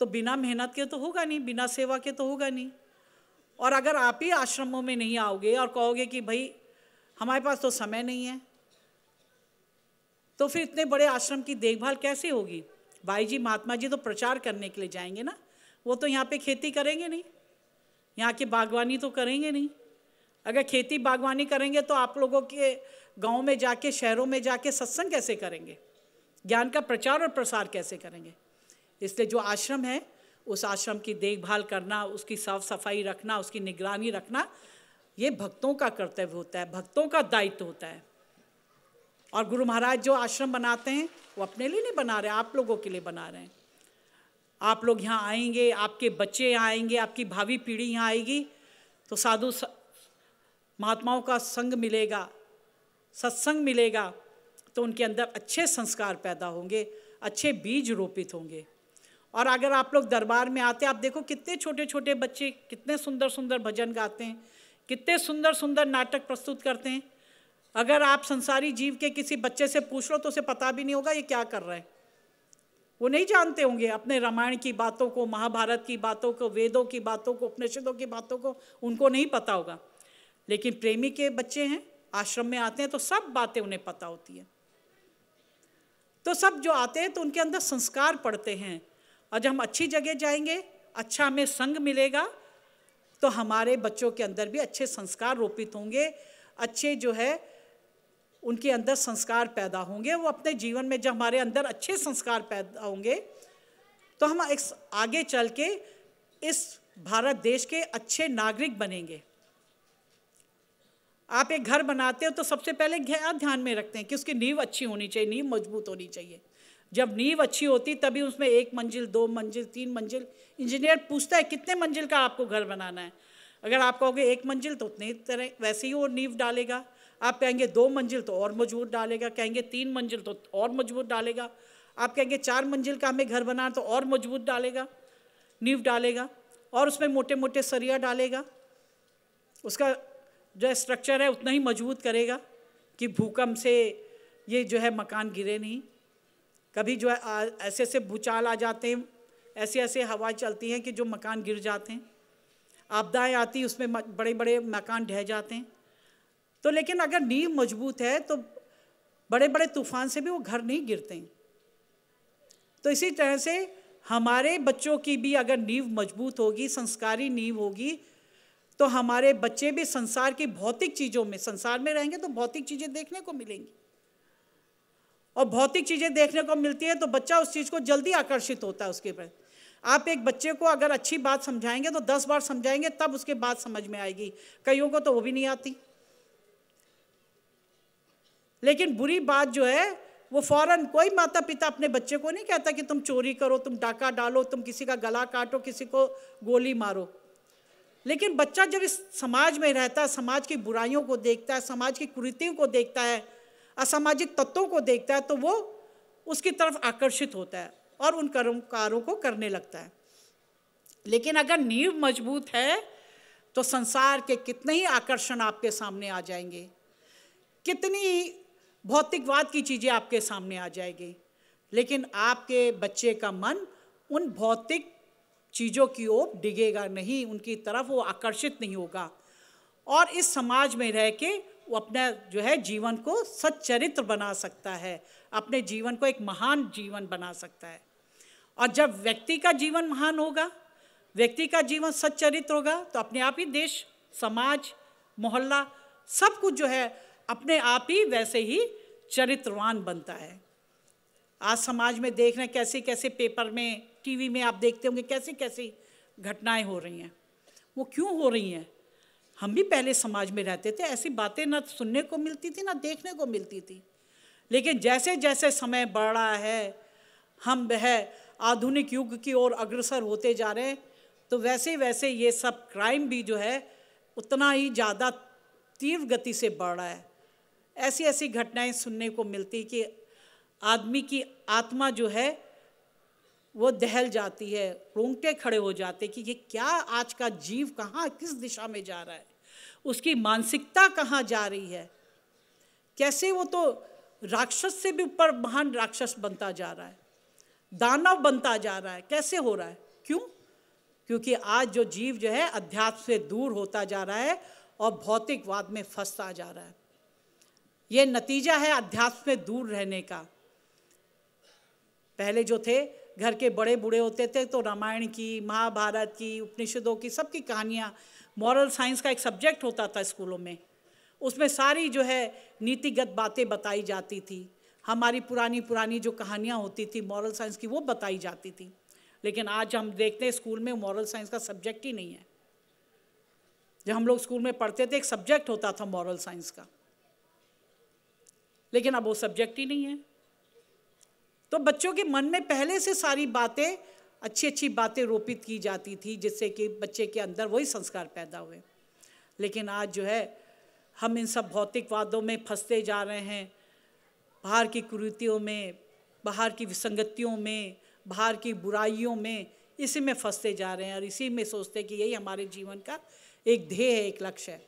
तो बिना मेहनत के तो होगा नहीं बिना सेवा के तो होगा नहीं और अगर आप ही आश्रमों में नहीं आओगे और कहोगे कि भाई हमारे पास तो समय नहीं है तो फिर इतने बड़े आश्रम की देखभाल कैसे होगी भाई जी महात्मा जी तो प्रचार करने के लिए जाएंगे ना वो तो यहाँ पे खेती करेंगे नहीं यहाँ की बागवानी तो करेंगे नहीं अगर खेती बागवानी करेंगे तो आप लोगों के गांव में जाके शहरों में जाके सत्संग कैसे करेंगे ज्ञान का प्रचार और प्रसार कैसे करेंगे इसलिए जो आश्रम है उस आश्रम की देखभाल करना उसकी साफ सफाई रखना उसकी निगरानी रखना ये भक्तों का कर्तव्य होता है भक्तों का दायित्व होता है और गुरु महाराज जो आश्रम बनाते हैं वो अपने लिए नहीं बना रहे आप लोगों के लिए बना रहे हैं आप लोग यहाँ आएंगे आपके बच्चे यहाँ आएंगे आपकी भावी पीढ़ी यहाँ आएगी तो साधु स... महात्माओं का संग मिलेगा सत्संग मिलेगा तो उनके अंदर अच्छे संस्कार पैदा होंगे अच्छे बीज रोपित होंगे और अगर आप लोग दरबार में आते आप देखो कितने छोटे छोटे बच्चे कितने सुंदर सुंदर भजन गाते हैं कितने सुंदर सुंदर नाटक प्रस्तुत करते हैं अगर आप संसारी जीव के किसी बच्चे से पूछ लो तो उसे पता भी नहीं होगा ये क्या कर रहा है वो नहीं जानते होंगे अपने रामायण की बातों को महाभारत की बातों को वेदों की बातों को उपनिषदों की बातों को उनको नहीं पता होगा लेकिन प्रेमी के बच्चे हैं आश्रम में आते हैं तो सब बातें उन्हें पता होती है तो सब जो आते हैं तो उनके अंदर संस्कार पड़ते हैं और जब हम अच्छी जगह जाएंगे अच्छा हमें संग मिलेगा तो हमारे बच्चों के अंदर भी अच्छे संस्कार रोपित होंगे अच्छे जो है उनके अंदर संस्कार पैदा होंगे वो अपने जीवन में जब हमारे अंदर अच्छे संस्कार पैदा होंगे तो हम आगे चल के इस भारत देश के अच्छे नागरिक बनेंगे आप एक घर बनाते हो तो सबसे पहले ध्यान में रखते हैं कि उसकी नींव अच्छी होनी चाहिए नींव मजबूत होनी चाहिए जब नींव अच्छी होती तभी उसमें एक मंजिल दो मंजिल तीन मंजिल इंजीनियर पूछता है कितने मंजिल का आपको घर बनाना है अगर आप कहोगे एक मंजिल तो उतनी तरह वैसे ही वो नींव डालेगा आप कहेंगे दो मंजिल तो और मजबूत डालेगा कहेंगे तीन मंजिल तो और मजबूत डालेगा आप कहेंगे चार मंजिल का हमें घर बनाना तो और मजबूत डालेगा नींव डालेगा और उसमें मोटे मोटे सरिया डालेगा उसका जो स्ट्रक्चर है उतना ही मजबूत करेगा कि भूकंप से ये जो है मकान गिरे नहीं कभी जो है ऐसे ऐसे भूचाल आ जाते हैं ऐसे ऐसे हवा चलती हैं कि जो मकान गिर जाते हैं आपदाएं आती उसमें बड़े बड़े मकान ढह जाते हैं तो लेकिन अगर नींव मजबूत है तो बड़े बड़े तूफान से भी वो घर नहीं गिरते हैं तो इसी तरह से हमारे बच्चों की भी अगर नींव मजबूत होगी संस्कारी नींव होगी तो हमारे बच्चे भी संसार की भौतिक चीज़ों में संसार में रहेंगे तो भौतिक चीज़ें देखने को मिलेंगी और भौतिक चीज़ें देखने को मिलती है तो बच्चा उस चीज़ को जल्दी आकर्षित होता है उसके पर आप एक बच्चे को अगर अच्छी बात समझाएंगे तो दस बार समझाएंगे तब उसके बात समझ में आएगी कईयों को तो वो भी नहीं आती लेकिन बुरी बात जो है वो फौरन कोई माता पिता अपने बच्चे को नहीं कहता कि तुम चोरी करो तुम डाका डालो तुम किसी का गला काटो किसी को गोली मारो लेकिन बच्चा जब इस समाज में रहता है समाज की बुराइयों को देखता है समाज की कुरीतियों को देखता है असामाजिक तत्वों को देखता है तो वो उसकी तरफ आकर्षित होता है और उन कर्मकारों को करने लगता है लेकिन अगर नींव मजबूत है तो संसार के कितने ही आकर्षण आपके सामने आ जाएंगे कितनी भौतिकवाद की चीज़ें आपके सामने आ जाएगी लेकिन आपके बच्चे का मन उन भौतिक चीज़ों की ओर डिगेगा नहीं उनकी तरफ वो आकर्षित नहीं होगा और इस समाज में रह के वो अपना जो है जीवन को सच्चरित्र बना सकता है अपने जीवन को एक महान जीवन बना सकता है और जब व्यक्ति का जीवन महान होगा व्यक्ति का जीवन सच्चरित्र होगा तो अपने आप ही देश समाज मोहल्ला सब कुछ जो है अपने आप ही वैसे ही चरित्रवान बनता है आज समाज में देख रहे हैं कैसे कैसे पेपर में टीवी में आप देखते होंगे कैसे कैसी घटनाएं हो रही हैं वो क्यों हो रही हैं हम भी पहले समाज में रहते थे ऐसी बातें ना सुनने को मिलती थी ना देखने को मिलती थी लेकिन जैसे जैसे समय बढ़ रहा है हम वह आधुनिक युग की ओर अग्रसर होते जा रहे हैं तो वैसे वैसे ये सब क्राइम भी जो है उतना ही ज़्यादा तीव्र गति से बढ़ रहा है ऐसी ऐसी घटनाएं सुनने को मिलती कि आदमी की आत्मा जो है वो दहल जाती है रोंगटे खड़े हो जाते कि ये क्या आज का जीव कहाँ किस दिशा में जा रहा है उसकी मानसिकता कहाँ जा रही है कैसे वो तो राक्षस से भी ऊपर महान राक्षस बनता जा रहा है दानव बनता जा रहा है कैसे हो रहा है क्यों क्योंकि आज जो जीव जो है अध्यात्म से दूर होता जा रहा है और भौतिकवाद में फंसता जा रहा है ये नतीजा है अध्यात्म में दूर रहने का पहले जो थे घर के बड़े बूढ़े होते थे तो रामायण की महाभारत की उपनिषदों की सबकी कहानियाँ मॉरल साइंस का एक सब्जेक्ट होता था स्कूलों में उसमें सारी जो है नीतिगत बातें बताई जाती थी हमारी पुरानी पुरानी जो कहानियाँ होती थी मॉरल साइंस की वो बताई जाती थी लेकिन आज हम देखते हैं स्कूल में मॉरल साइंस का सब्जेक्ट ही नहीं है जब हम लोग स्कूल में पढ़ते थे एक सब्जेक्ट होता था मॉरल साइंस का लेकिन अब वो सब्जेक्ट ही नहीं है तो बच्चों के मन में पहले से सारी बातें अच्छी अच्छी बातें रोपित की जाती थी जिससे कि बच्चे के अंदर वही संस्कार पैदा हुए लेकिन आज जो है हम इन सब भौतिकवादों में फंसते जा रहे हैं बाहर की कुरीतियों में बाहर की विसंगतियों में बाहर की बुराइयों में इसी में फंसते जा रहे हैं और इसी में सोचते हैं कि यही हमारे जीवन का एक ध्येय है एक लक्ष्य है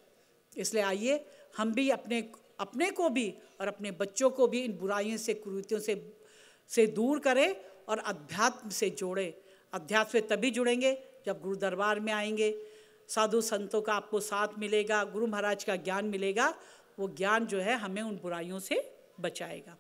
इसलिए आइए हम भी अपने अपने को भी और अपने बच्चों को भी इन बुराइयों से कुरीतियों से से दूर करे और अध्यात्म से जोड़े अध्यात्म से तभी जुड़ेंगे जब गुरु दरबार में आएंगे साधु संतों का आपको साथ मिलेगा गुरु महाराज का ज्ञान मिलेगा वो ज्ञान जो है हमें उन बुराइयों से बचाएगा